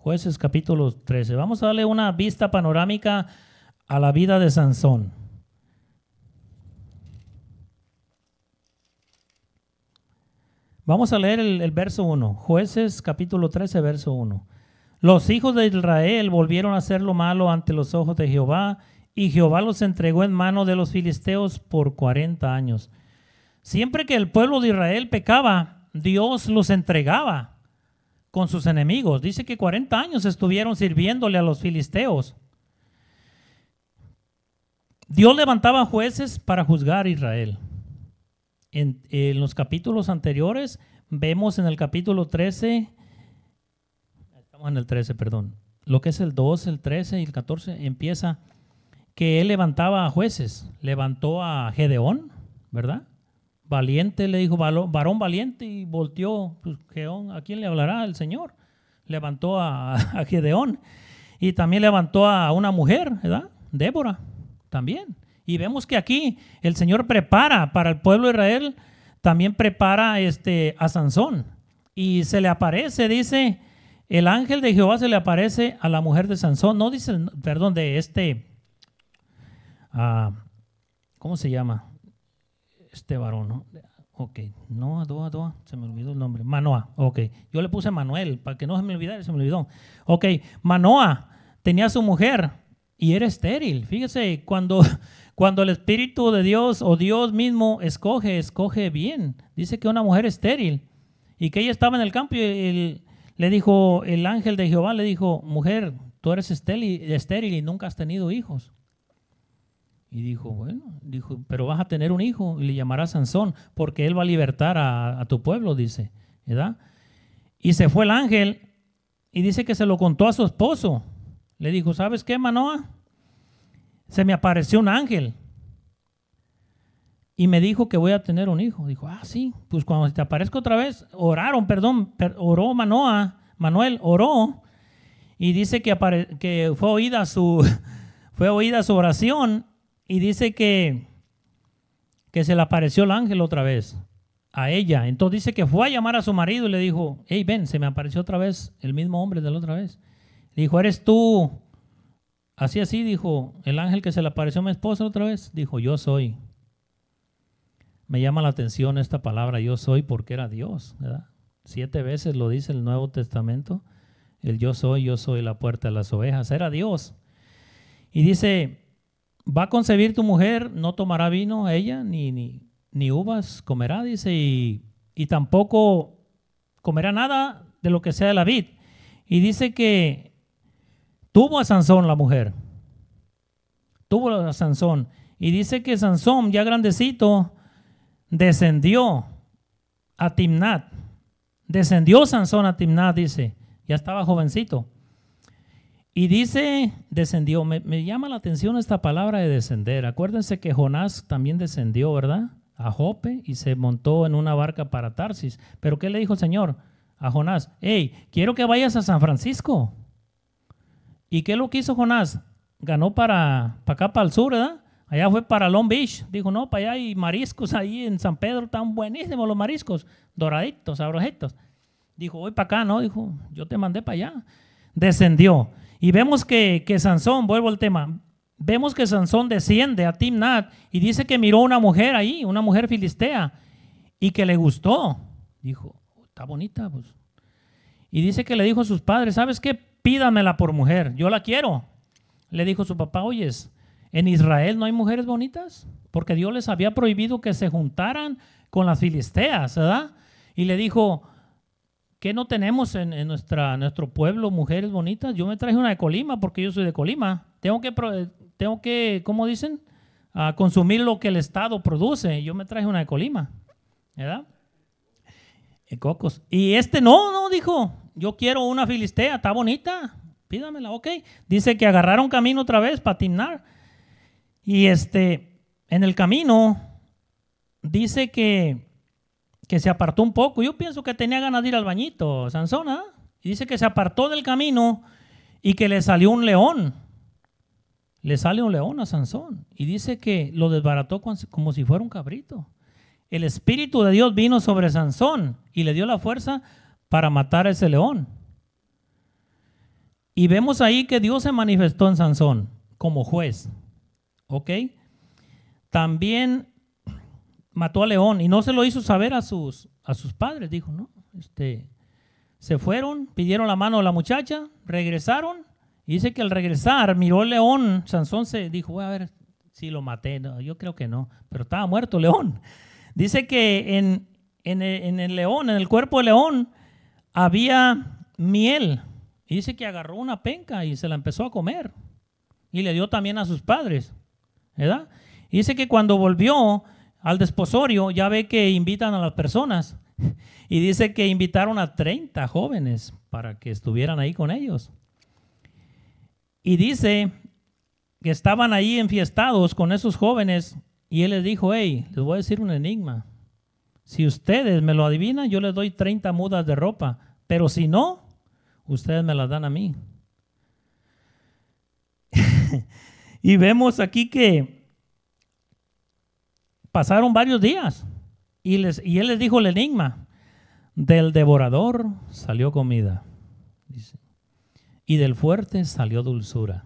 Jueces capítulo 13. Vamos a darle una vista panorámica a la vida de Sansón. Vamos a leer el, verso 1, jueces capítulo 13, verso 1. Los hijos de Israel volvieron a hacer lo malo ante los ojos de Jehová, y Jehová los entregó en mano de los filisteos por 40 años. Siempre que el pueblo de Israel pecaba, Dios los entregaba con sus enemigos. Dice que 40 años estuvieron sirviéndole a los filisteos. Dios levantaba jueces para juzgar a Israel. En, los capítulos anteriores vemos en el capítulo 13, estamos en el 13, perdón, lo que es el 2, el 13 y el 14, empieza que él levantaba a jueces. Levantó a Gedeón, ¿verdad? Valiente le dijo, varón valiente, y volteó, pues, ¿a quién le hablará el Señor? Levantó a, Gedeón. Y también levantó a una mujer, ¿verdad? Débora, también. Y vemos que aquí el Señor prepara para el pueblo de Israel, también prepara este, a Sansón. Y se le aparece, dice, el ángel de Jehová se le aparece a la mujer de Sansón. No dice, perdón, de este, ah, ¿cómo se llama? este varón, ¿no? Ok, Noah, Doa, se me olvidó el nombre. Manoa, ok. Yo le puse Manuel, para que no se me olvidara, se me olvidó. Ok, Manoa tenía su mujer y era estéril. Fíjese, cuando, cuando el Espíritu de Dios o Dios mismo escoge, escoge bien. Dice que una mujer estéril y que ella estaba en el campo y le dijo, el ángel de Jehová le dijo, mujer, tú eres estéril, estéril y nunca has tenido hijos. Y dijo, bueno, dijo, pero vas a tener un hijo y le llamará Sansón, porque él va a libertar a, tu pueblo, dice, ¿verdad? Y se fue el ángel y dice que se lo contó a su esposo. Le dijo, ¿sabes qué, Manoa? Se me apareció un ángel y me dijo que voy a tener un hijo. Dijo, ah, sí, pues cuando te aparezca otra vez, oraron, perdón, oró Manoa, Manuel, oró y dice que, que fue, oída su, fue oída su oración y dice que, que se le apareció el ángel otra vez a ella. Entonces dice que fue a llamar a su marido y le dijo, hey, ven, se me apareció otra vez el mismo hombre de la otra vez. dijo, ¿eres tú? Así, así, dijo, el ángel que se le apareció a mi esposa otra vez. Dijo, yo soy. Me llama la atención esta palabra, yo soy, porque era Dios. Siete veces lo dice el Nuevo Testamento. El yo soy, yo soy la puerta de las ovejas. Era Dios. Y dice, va a concebir tu mujer, no tomará vino ella, ni, ni, uvas comerá, dice, y, y, tampoco comerá nada de lo que sea de la vid. Y dice que tuvo a Sansón la mujer, tuvo a Sansón. Y dice que Sansón, ya grandecito, descendió a Timnat. Descendió Sansón a Timnat, dice. Ya estaba jovencito. Y dice, descendió. Me, llama la atención esta palabra de descender. Acuérdense que Jonás también descendió, ¿verdad? A Jope y se montó en una barca para Tarsis. Pero ¿qué le dijo el Señor a Jonás? Hey, quiero que vayas a San Francisco. ¿Y qué es lo que hizo Jonás? Ganó para, para acá, para el sur, ¿verdad? Allá fue para Long Beach. Dijo, no, para allá hay mariscos ahí en San Pedro, tan buenísimos los mariscos, doraditos, sabrositos. Dijo, voy para acá, ¿no? Dijo, yo te mandé para allá. Descendió. Y vemos que, Sansón, vuelvo al tema, vemos que Sansón desciende a Timnat y dice que miró una mujer ahí, una mujer filistea, y que le gustó. Dijo, oh, está bonita, pues". Y dice que le dijo a sus padres, ¿sabes qué? Pídamela por mujer, yo la quiero. Le dijo su papá, oyes, en Israel no hay mujeres bonitas, porque Dios les había prohibido que se juntaran con las filisteas, ¿verdad? Y le dijo, ¿Qué no tenemos en, nuestra, nuestro pueblo mujeres bonitas? Yo me traje una de Colima porque yo soy de Colima. Tengo que, eh, tengo que ¿cómo dicen? A ah, consumir lo que el Estado produce. Yo me traje una de Colima, ¿verdad? Y eh, Y este no, no, dijo. Yo quiero una filistea, está bonita. Pídamela, ok. Dice que agarraron camino otra vez para timnar. Y este, en el camino, dice que que se apartó un poco. Yo pienso que tenía ganas de ir al bañito, Sansón, ¿eh? Y dice que se apartó del camino y que le salió un león. Le sale un león a Sansón y dice que lo desbarató como si fuera un cabrito. El Espíritu de Dios vino sobre Sansón y le dio la fuerza para matar a ese león. Y vemos ahí que Dios se manifestó en Sansón como juez. ¿Ok? También mató a León y no se lo hizo saber a sus, a sus padres, dijo, ¿no? Este, se fueron, pidieron la mano a la muchacha, regresaron y dice que al regresar miró León, Sansón se dijo, voy a ver si lo maté, yo creo que no, pero estaba muerto León. Dice que en, el, león, en el cuerpo de león, había miel. Y dice que agarró una penca y se la empezó a comer. Y le dio también a sus padres, ¿verdad? dice que cuando volvió, al desposorio, ya ve que invitan a las personas. Y dice que invitaron a 30 jóvenes para que estuvieran ahí con ellos. Y dice que estaban ahí enfiestados con esos jóvenes y él les dijo, hey, les voy a decir un enigma. Si ustedes me lo adivinan, yo les doy 30 mudas de ropa, pero si no, ustedes me las dan a mí. y vemos aquí que pasaron varios días y, les, y él les dijo el enigma. Del devorador salió comida, y del fuerte salió dulzura.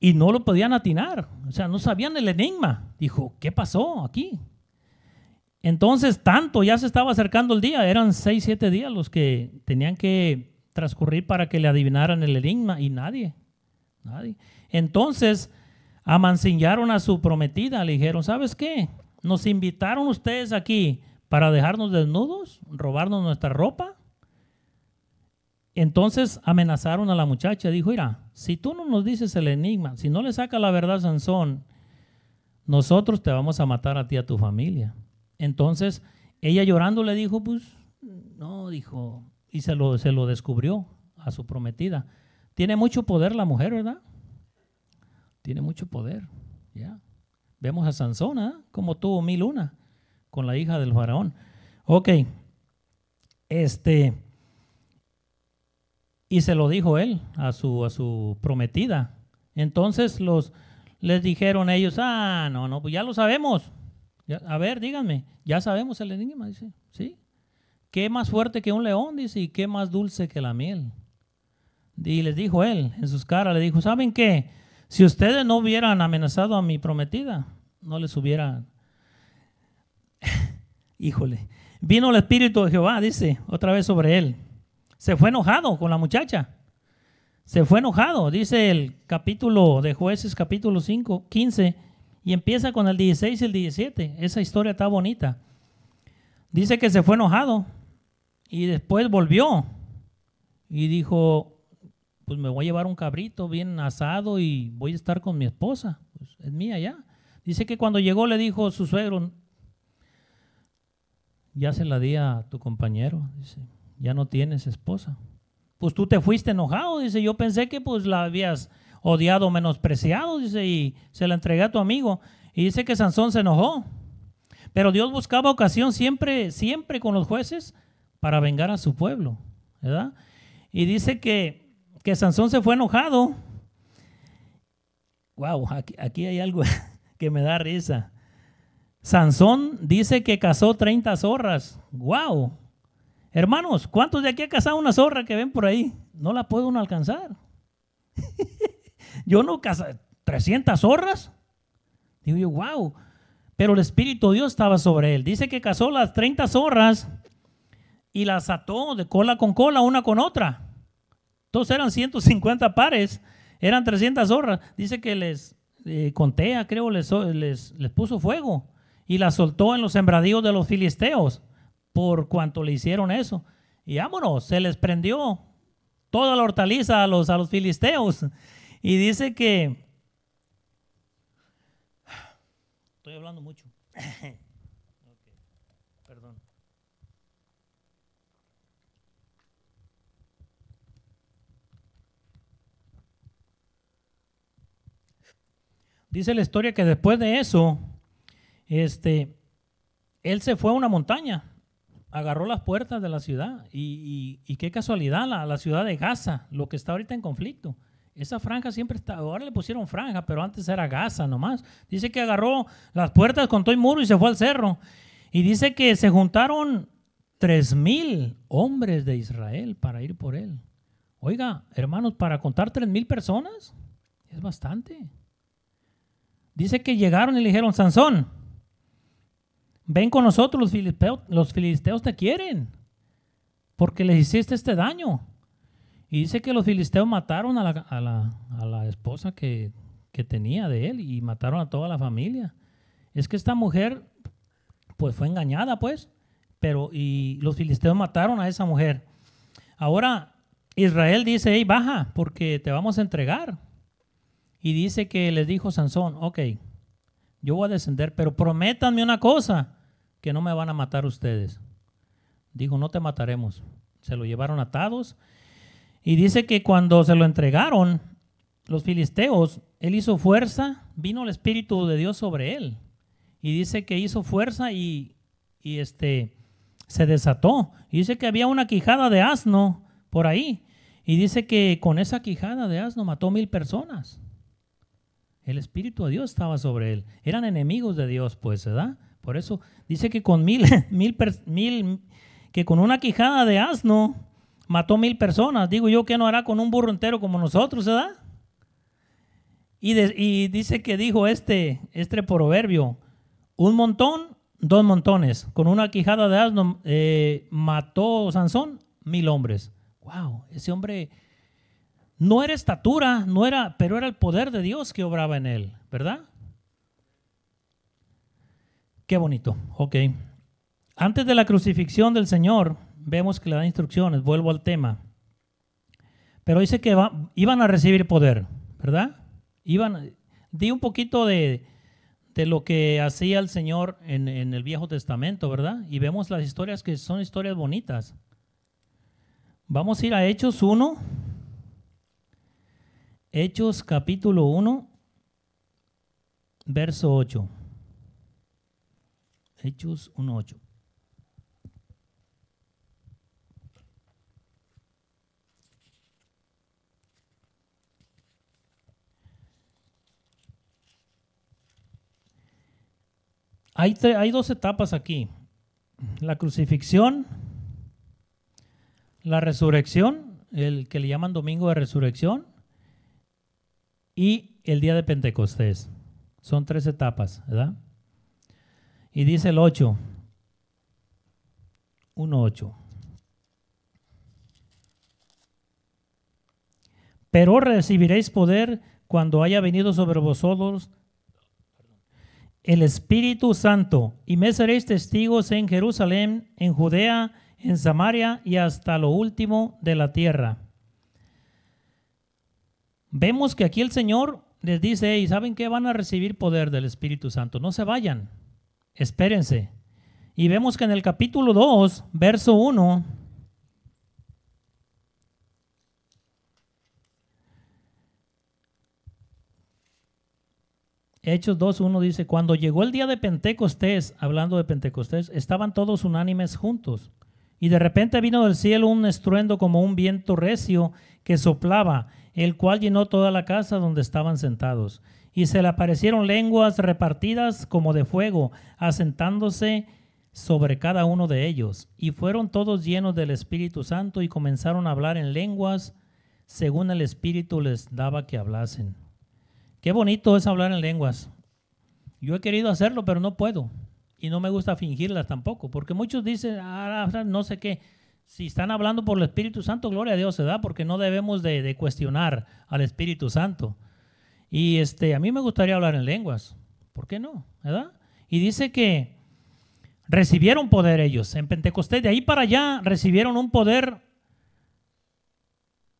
Y no lo podían atinar, o sea, no sabían el enigma. Dijo, ¿qué pasó aquí? Entonces, tanto ya se estaba acercando el día, eran seis, siete días los que tenían que transcurrir para que le adivinaran el enigma y nadie, nadie. Entonces, Amancillaron a su prometida, le dijeron, ¿sabes qué? Nos invitaron ustedes aquí para dejarnos desnudos, robarnos nuestra ropa. Entonces amenazaron a la muchacha, dijo, mira, si tú no nos dices el enigma, si no le sacas la verdad Sansón, nosotros te vamos a matar a ti y a tu familia. Entonces ella llorando le dijo, pues no, dijo, y se lo, se lo descubrió a su prometida. Tiene mucho poder la mujer, ¿verdad? Tiene mucho poder, ¿ya? Vemos a Sansona, ¿ah? como tuvo mil luna con la hija del faraón. Ok, este, y se lo dijo él a su, a su prometida. Entonces los, les dijeron ellos, ah, no, no, pues ya lo sabemos. a ver, díganme, ya sabemos el enigma, dice, ¿sí? ¿Qué más fuerte que un león, dice, y qué más dulce que la miel? Y les dijo él, en sus caras, le dijo, ¿saben qué? Si ustedes no hubieran amenazado a mi prometida, no les hubieran... Híjole, vino el Espíritu de Jehová, dice otra vez sobre él. Se fue enojado con la muchacha. Se fue enojado, dice el capítulo de jueces, capítulo 5, 15, y empieza con el 16 y el 17. Esa historia está bonita. Dice que se fue enojado y después volvió y dijo, pues me voy a llevar un cabrito bien asado y voy a estar con mi esposa. Pues, es mía ya. Dice que cuando llegó le dijo su suegro, ya se la di a tu compañero, dice, ya no tienes esposa. Pues tú te fuiste enojado, dice, yo pensé que pues la habías odiado, menospreciado, dice, y se la entregué a tu amigo. Y dice que Sansón se enojó. Pero Dios buscaba ocasión siempre, siempre con los jueces para vengar a su pueblo, ¿verdad? Y dice que que Sansón se fue enojado. Wow, aquí, hay algo que me da risa. Sansón dice que cazó 30 zorras. Wow. Hermanos, ¿cuántos de aquí ha cazado una zorra que ven por ahí? No la puede uno alcanzar. yo no cazé 300 zorras. Digo yo, wow. Pero el Espíritu de Dios estaba sobre él. Dice que cazó las 30 zorras y las ató de cola con cola, una con otra. Entonces eran 150 pares, eran 300 zorras. Dice que les eh, contea, creo, les, les, puso fuego y las soltó en los sembradíos de los filisteos por cuanto le hicieron eso. Y vámonos, se les prendió toda la hortaliza a los, a los filisteos. Y dice que... Estoy hablando mucho. Dice la historia que después de eso, este, él se fue a una montaña, agarró las puertas de la ciudad y, qué casualidad, la, la, ciudad de Gaza, lo que está ahorita en conflicto. Esa franja siempre está, ahora le pusieron franja, pero antes era Gaza nomás. Dice que agarró las puertas con todo el muro y se fue al cerro. Y dice que se juntaron tres mil hombres de Israel para ir por él. Oiga, hermanos, para contar tres mil personas es bastante. Dice que llegaron y le dijeron, Sansón, ven con nosotros, los filisteos, te quieren, porque les hiciste este daño. Y dice que los filisteos mataron a la, esposa que, tenía de él y mataron a toda la familia. Es que esta mujer, pues fue engañada, pues, pero y los filisteos mataron a esa mujer. Ahora Israel dice, hey, baja, porque te vamos a entregar. Y dice que le dijo Sansón, ok, yo voy a descender, pero prométanme una cosa, que no me van a matar ustedes. Dijo, no te mataremos. Se lo llevaron atados. Y dice que cuando se lo entregaron los filisteos, él hizo fuerza, vino el Espíritu de Dios sobre él. Y dice que hizo fuerza y, y este, se desató. Y dice que había una quijada de asno por ahí. Y dice que con esa quijada de asno mató mil personas. El Espíritu de Dios estaba sobre él. Eran enemigos de Dios, pues, ¿verdad? Por eso dice que con mil, mil, que con una quijada de asno mató mil personas. Digo yo, ¿qué no hará con un burro entero como nosotros, ¿verdad? Y, dice que dijo este, este proverbio, un montón, dos montones. Con una quijada de asno eh, mató Sansón mil hombres. ¡Wow! Ese hombre no era estatura, no era, pero era el poder de Dios que obraba en él, ¿verdad? Qué bonito, ok. Antes de la crucifixión del Señor, vemos que le da instrucciones, vuelvo al tema. Pero dice que iban a recibir poder, ¿verdad? Iban, di un poquito de, de lo que hacía el Señor en, en, el Viejo Testamento, ¿verdad? Y vemos las historias que son historias bonitas. Vamos a ir a Hechos 1. Hechos capítulo 1, verso 8. Hechos 1, 8. Hay, hay dos etapas aquí, la crucifixión, la resurrección, el que le llaman domingo de resurrección, y el día de Pentecostés. Son tres etapas, ¿verdad? Y dice el 8, 1.8. Pero recibiréis poder cuando haya venido sobre vosotros el Espíritu Santo, y me seréis testigos en Jerusalén, en Judea, en Samaria y hasta lo último de la tierra. Vemos que aquí el Señor les dice, y ¿saben que Van a recibir poder del Espíritu Santo. No se vayan, espérense. Y vemos que en el capítulo 2, verso 1, Hechos 1 dice, cuando llegó el día de Pentecostés, hablando de Pentecostés, estaban todos unánimes juntos. Y de repente vino del cielo un estruendo como un viento recio que soplaba el cual llenó toda la casa donde estaban sentados. Y se le aparecieron lenguas repartidas como de fuego, asentándose sobre cada uno de ellos. Y fueron todos llenos del Espíritu Santo y comenzaron a hablar en lenguas según el Espíritu les daba que hablasen. Qué bonito es hablar en lenguas. Yo he querido hacerlo, pero no puedo. Y no me gusta fingirlas tampoco, porque muchos dicen, ah, no sé qué. Si están hablando por el Espíritu Santo, gloria a Dios se da, porque no debemos de, cuestionar al Espíritu Santo. Y este, a mí me gustaría hablar en lenguas. ¿Por qué no? Y dice que recibieron poder ellos en Pentecostés. De ahí para allá recibieron un poder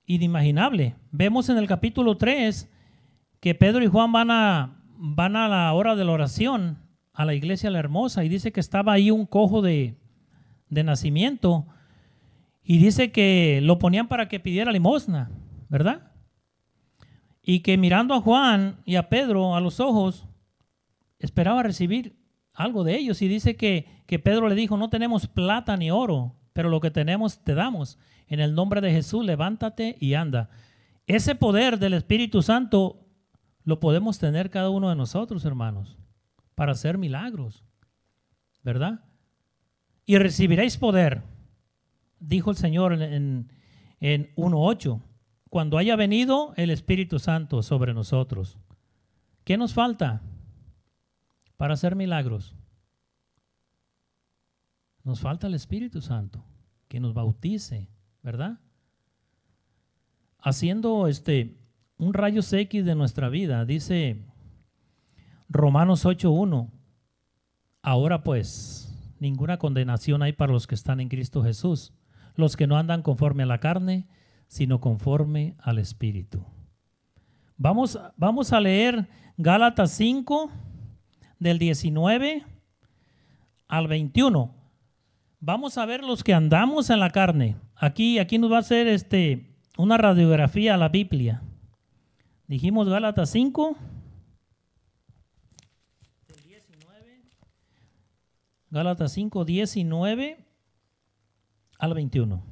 inimaginable. Vemos en el capítulo 3 que Pedro y Juan van a, van a la hora de la oración a la iglesia la hermosa y dice que estaba ahí un cojo de, de nacimiento y dice que lo ponían para que pidiera limosna, ¿verdad? Y que mirando a Juan y a Pedro a los ojos, esperaba recibir algo de ellos. Y dice que, que Pedro le dijo, no tenemos plata ni oro, pero lo que tenemos te damos. En el nombre de Jesús, levántate y anda. Ese poder del Espíritu Santo lo podemos tener cada uno de nosotros, hermanos, para hacer milagros, ¿verdad? Y recibiréis poder dijo el Señor en, en, 1.8, cuando haya venido el Espíritu Santo sobre nosotros. ¿Qué nos falta para hacer milagros? Nos falta el Espíritu Santo, que nos bautice, ¿verdad? Haciendo este un rayo X de nuestra vida, dice Romanos 8:1. Ahora pues, ninguna condenación hay para los que están en Cristo Jesús los que no andan conforme a la carne, sino conforme al Espíritu. Vamos, vamos a leer Gálatas 5 del 19 al 21. Vamos a ver los que andamos en la carne. Aquí, aquí nos va a hacer este, una radiografía a la Biblia. Dijimos Gálatas 5. Del 19. Gálatas 5, 19 al 21.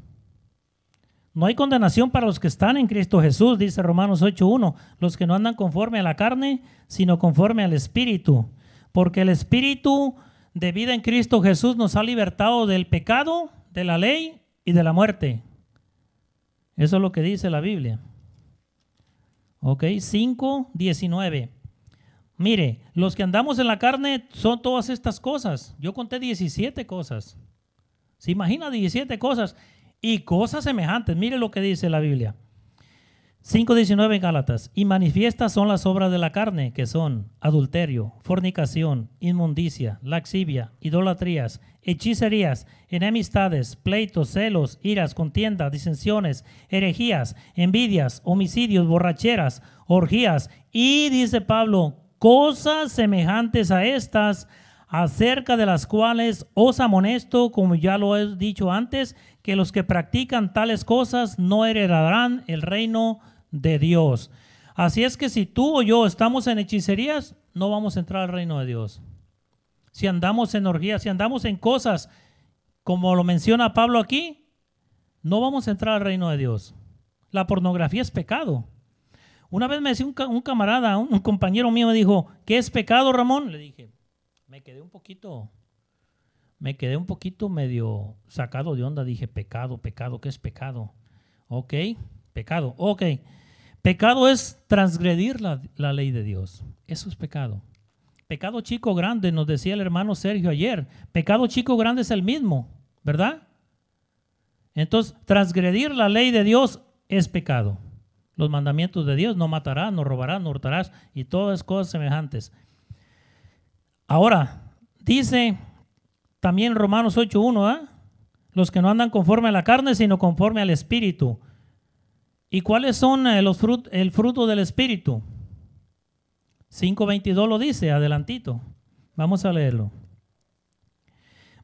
No hay condenación para los que están en Cristo Jesús, dice Romanos 8.1, los que no andan conforme a la carne, sino conforme al Espíritu. Porque el Espíritu de vida en Cristo Jesús nos ha libertado del pecado, de la ley y de la muerte. Eso es lo que dice la Biblia. Ok, 5.19. Mire, los que andamos en la carne son todas estas cosas. Yo conté 17 cosas. Se imagina 17 cosas y cosas semejantes. Mire lo que dice la Biblia. 5.19 Gálatas. Y manifiestas son las obras de la carne, que son adulterio, fornicación, inmundicia, laxivia, idolatrías, hechicerías, enemistades, pleitos, celos, iras, contiendas, disensiones, herejías, envidias, homicidios, borracheras, orgías. Y dice Pablo, cosas semejantes a estas acerca de las cuales os amonesto, como ya lo he dicho antes, que los que practican tales cosas no heredarán el reino de Dios. Así es que si tú o yo estamos en hechicerías, no vamos a entrar al reino de Dios. Si andamos en orgías, si andamos en cosas, como lo menciona Pablo aquí, no vamos a entrar al reino de Dios. La pornografía es pecado. Una vez me decía un, camarada, un compañero mío me dijo, ¿qué es pecado, Ramón? Le dije, me quedé un poquito, me quedé un poquito medio sacado de onda. Dije, pecado, pecado, ¿qué es pecado? Ok, pecado, ok. Pecado es transgredir la, ley de Dios. Eso es pecado. Pecado chico grande, nos decía el hermano Sergio ayer. Pecado chico grande es el mismo, ¿verdad? Entonces, transgredir la ley de Dios es pecado. Los mandamientos de Dios, no matarás, no robarás, no hurtarás y todas cosas semejantes. Ahora, dice también Romanos 8.1, ¿ah? los que no andan conforme a la carne, sino conforme al Espíritu. ¿Y cuáles son eh, los el fruto del Espíritu? 5.22 lo dice, adelantito. Vamos a leerlo.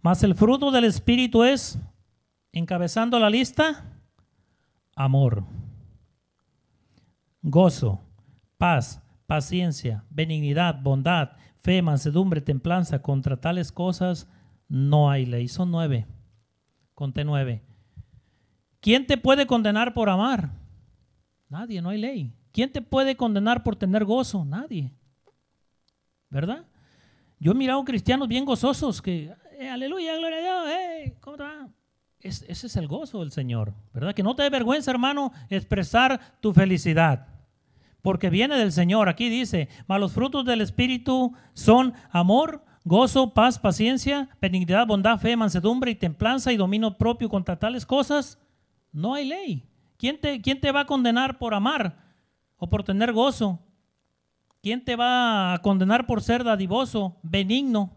Mas el fruto del Espíritu es, encabezando la lista, amor, gozo, paz, paciencia, benignidad, bondad, fe, mansedumbre, templanza, contra tales cosas no hay ley. Son nueve. Conté nueve. ¿Quién te puede condenar por amar? Nadie, no hay ley. ¿Quién te puede condenar por tener gozo? Nadie. ¿Verdad? Yo he mirado cristianos bien gozosos que, eh, aleluya, gloria a Dios, eh, ¿cómo está? ese es el gozo del Señor, ¿verdad? Que no te dé vergüenza, hermano, expresar tu felicidad porque viene del Señor. Aquí dice, mas los frutos del Espíritu son amor, gozo, paz, paciencia, benignidad, bondad, fe, mansedumbre y templanza y dominio propio. Contra tales cosas no hay ley. ¿Quién te, quién te va a condenar por amar o por tener gozo? ¿Quién te va a condenar por ser dadivoso, benigno,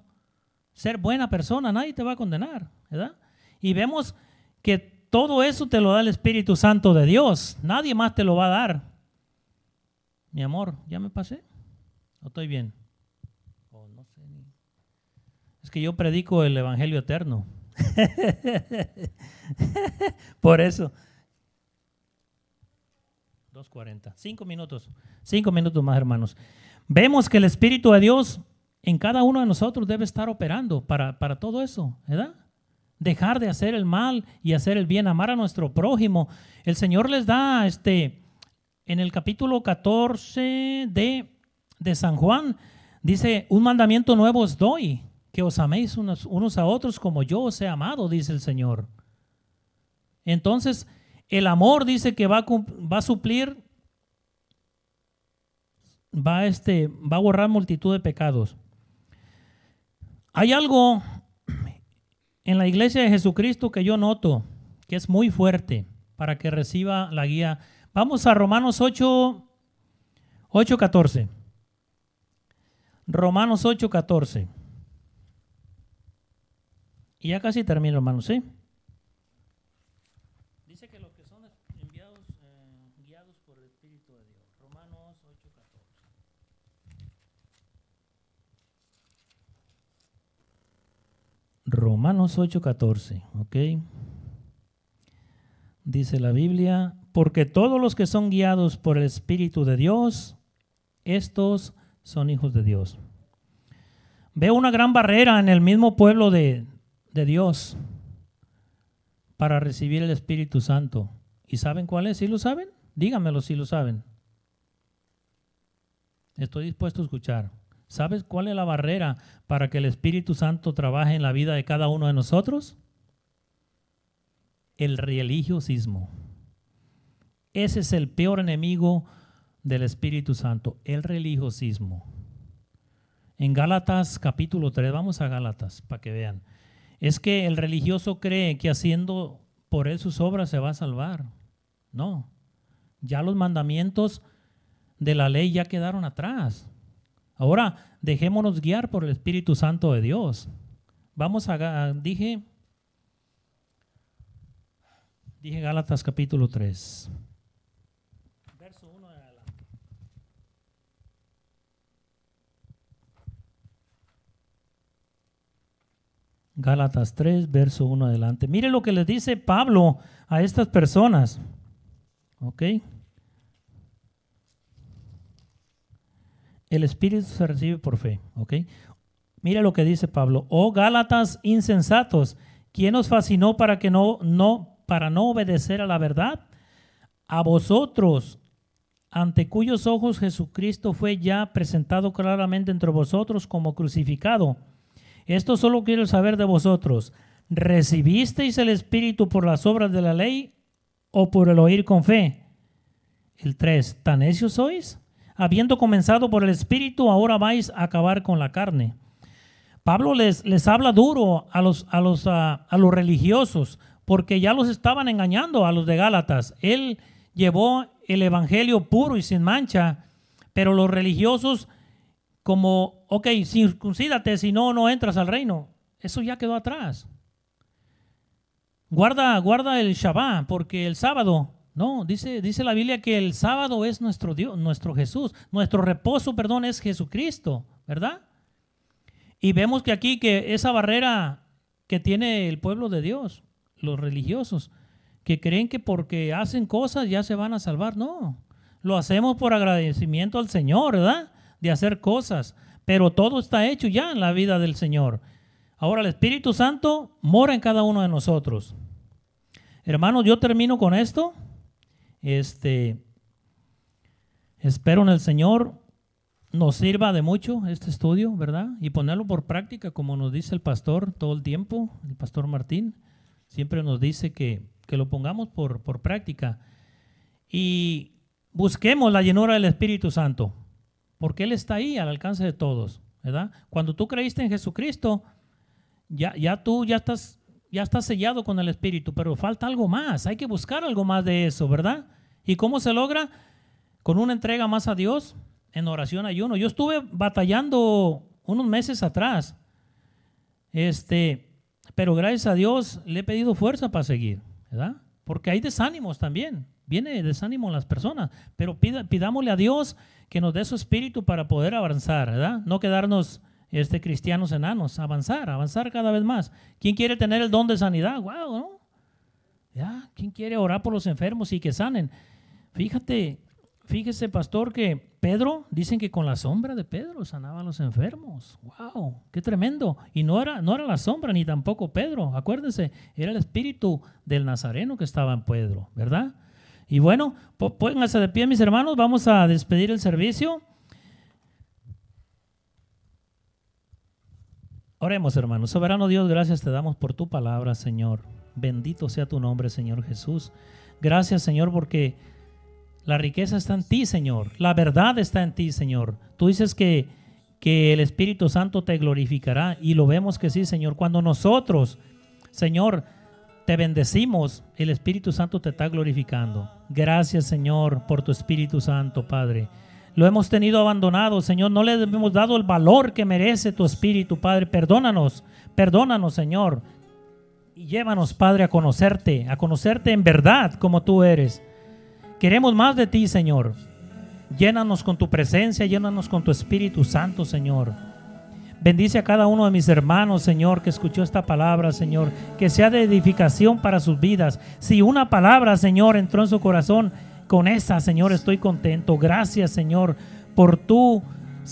ser buena persona? Nadie te va a condenar, ¿verdad? Y vemos que todo eso te lo da el Espíritu Santo de Dios. Nadie más te lo va a dar mi amor, ¿ya me pasé? ¿O estoy bien? Es que yo predico el Evangelio eterno. Por eso. 2.40. Cinco minutos. Cinco minutos más, hermanos. Vemos que el Espíritu de Dios en cada uno de nosotros debe estar operando para, para todo eso, ¿verdad? Dejar de hacer el mal y hacer el bien, amar a nuestro prójimo. El Señor les da este en el capítulo 14 de, de San Juan, dice, un mandamiento nuevo os doy, que os améis unos, a otros como yo os he amado, dice el Señor. Entonces, el amor dice que va a, va suplir, va a, este, va a borrar multitud de pecados. Hay algo en la iglesia de Jesucristo que yo noto que es muy fuerte para que reciba la guía Vamos a Romanos 8, 8, 14. Romanos 8, 14. Y ya casi termino, hermanos, ¿sí? Dice que los que son enviados, eh, guiados por el Espíritu de Dios. Romanos 8, 14. Romanos 8, 14, ¿ok? Dice la Biblia, porque todos los que son guiados por el Espíritu de Dios, estos son hijos de Dios. Veo una gran barrera en el mismo pueblo de, Dios para recibir el Espíritu Santo. ¿Y saben cuál es? ¿Sí lo saben? Dígamelo si lo saben. Estoy dispuesto a escuchar. ¿Sabes cuál es la barrera para que el Espíritu Santo trabaje en la vida de cada uno de nosotros? El religiosismo. Ese es el peor enemigo del Espíritu Santo, el religiosismo. En Gálatas capítulo 3, vamos a Gálatas para que vean. Es que el religioso cree que haciendo por él sus obras se va a salvar. No, ya los mandamientos de la ley ya quedaron atrás. Ahora, dejémonos guiar por el Espíritu Santo de Dios. Vamos a, dije, dije Gálatas capítulo 3. Gálatas 3, verso 1 adelante. Mire lo que le dice Pablo a estas personas. ¿Ok? El Espíritu se recibe por fe. ¿Ok? Mire lo que dice Pablo. Oh Gálatas insensatos, ¿quién os fascinó para que no, no, para no obedecer a la verdad? A vosotros, ante cuyos ojos Jesucristo fue ya presentado claramente entre vosotros como crucificado. Esto solo quiero saber de vosotros. ¿Recibisteis el Espíritu por las obras de la ley o por el oír con fe? El 3. ¿Tan necios sois? Habiendo comenzado por el Espíritu, ahora vais a acabar con la carne. Pablo les, les habla duro a los, a, los, a los religiosos porque ya los estaban engañando a los de Gálatas. Él llevó el Evangelio puro y sin mancha, pero los religiosos como, ok, circuncídate, si no, no entras al reino. Eso ya quedó atrás. Guarda, guarda el Shabbat, porque el sábado, no, dice, dice la Biblia que el sábado es nuestro Dios, nuestro Jesús, nuestro reposo, perdón, es Jesucristo, ¿verdad? Y vemos que aquí que esa barrera que tiene el pueblo de Dios, los religiosos, que creen que porque hacen cosas ya se van a salvar, no. Lo hacemos por agradecimiento al Señor, ¿verdad? de hacer cosas, pero todo está hecho ya en la vida del Señor. Ahora el Espíritu Santo mora en cada uno de nosotros. Hermanos, yo termino con esto. Este espero en el Señor nos sirva de mucho este estudio, ¿verdad? Y ponerlo por práctica, como nos dice el pastor todo el tiempo, el pastor Martín, siempre nos dice que, que lo pongamos por, por práctica. Y busquemos la llenura del Espíritu Santo porque Él está ahí al alcance de todos, ¿verdad? Cuando tú creíste en Jesucristo, ya, ya tú ya estás, ya estás sellado con el Espíritu, pero falta algo más, hay que buscar algo más de eso, ¿verdad? ¿Y cómo se logra? Con una entrega más a Dios, en oración, ayuno. Yo estuve batallando unos meses atrás, este, pero gracias a Dios le he pedido fuerza para seguir, ¿verdad? Porque hay desánimos también, viene desánimo en las personas, pero pidámosle a Dios que nos dé su espíritu para poder avanzar, ¿verdad? No quedarnos este, cristianos enanos, avanzar, avanzar cada vez más. ¿Quién quiere tener el don de sanidad? ¡Wow! ¿no? ¿Ya? ¿Quién quiere orar por los enfermos y que sanen? Fíjate, fíjese, pastor, que Pedro, dicen que con la sombra de Pedro sanaba los enfermos. ¡Wow! ¡Qué tremendo! Y no era, no era la sombra ni tampoco Pedro. Acuérdense, era el espíritu del nazareno que estaba en Pedro, ¿verdad? Y bueno, pónganse de pie, mis hermanos. Vamos a despedir el servicio. Oremos, hermanos. Soberano Dios, gracias te damos por tu palabra, Señor. Bendito sea tu nombre, Señor Jesús. Gracias, Señor, porque la riqueza está en ti, Señor. La verdad está en ti, Señor. Tú dices que, que el Espíritu Santo te glorificará y lo vemos que sí, Señor. Cuando nosotros, Señor, te bendecimos, el Espíritu Santo te está glorificando. Gracias Señor por tu Espíritu Santo, Padre. Lo hemos tenido abandonado, Señor. No le hemos dado el valor que merece tu Espíritu, Padre. Perdónanos, perdónanos, Señor. Y llévanos, Padre, a conocerte, a conocerte en verdad como tú eres. Queremos más de ti, Señor. Llénanos con tu presencia, llénanos con tu Espíritu Santo, Señor. Bendice a cada uno de mis hermanos, Señor, que escuchó esta palabra, Señor, que sea de edificación para sus vidas. Si una palabra, Señor, entró en su corazón, con esa, Señor, estoy contento. Gracias, Señor, por tus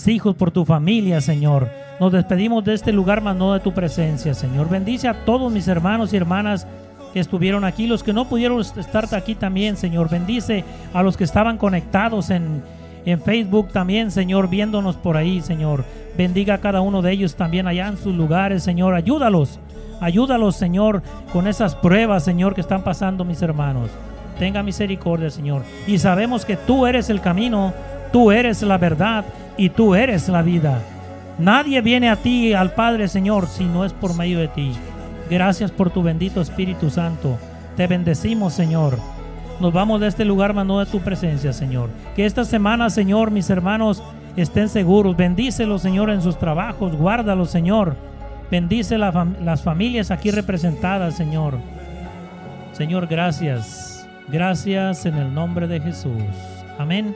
hijos, por tu familia, Señor. Nos despedimos de este lugar, mas no de tu presencia, Señor. Bendice a todos mis hermanos y hermanas que estuvieron aquí, los que no pudieron estar aquí también, Señor. Bendice a los que estaban conectados en, en Facebook también, Señor, viéndonos por ahí, Señor. Bendiga a cada uno de ellos también allá en sus lugares, Señor. Ayúdalos. Ayúdalos, Señor, con esas pruebas, Señor, que están pasando mis hermanos. Tenga misericordia, Señor. Y sabemos que tú eres el camino, tú eres la verdad y tú eres la vida. Nadie viene a ti, al Padre, Señor, si no es por medio de ti. Gracias por tu bendito Espíritu Santo. Te bendecimos, Señor. Nos vamos de este lugar, mano. de tu presencia, Señor. Que esta semana, Señor, mis hermanos, estén seguros. Bendícelos, Señor, en sus trabajos. Guárdalos, Señor. Bendice las familias aquí representadas, Señor. Señor, gracias. Gracias en el nombre de Jesús. Amén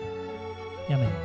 y amén.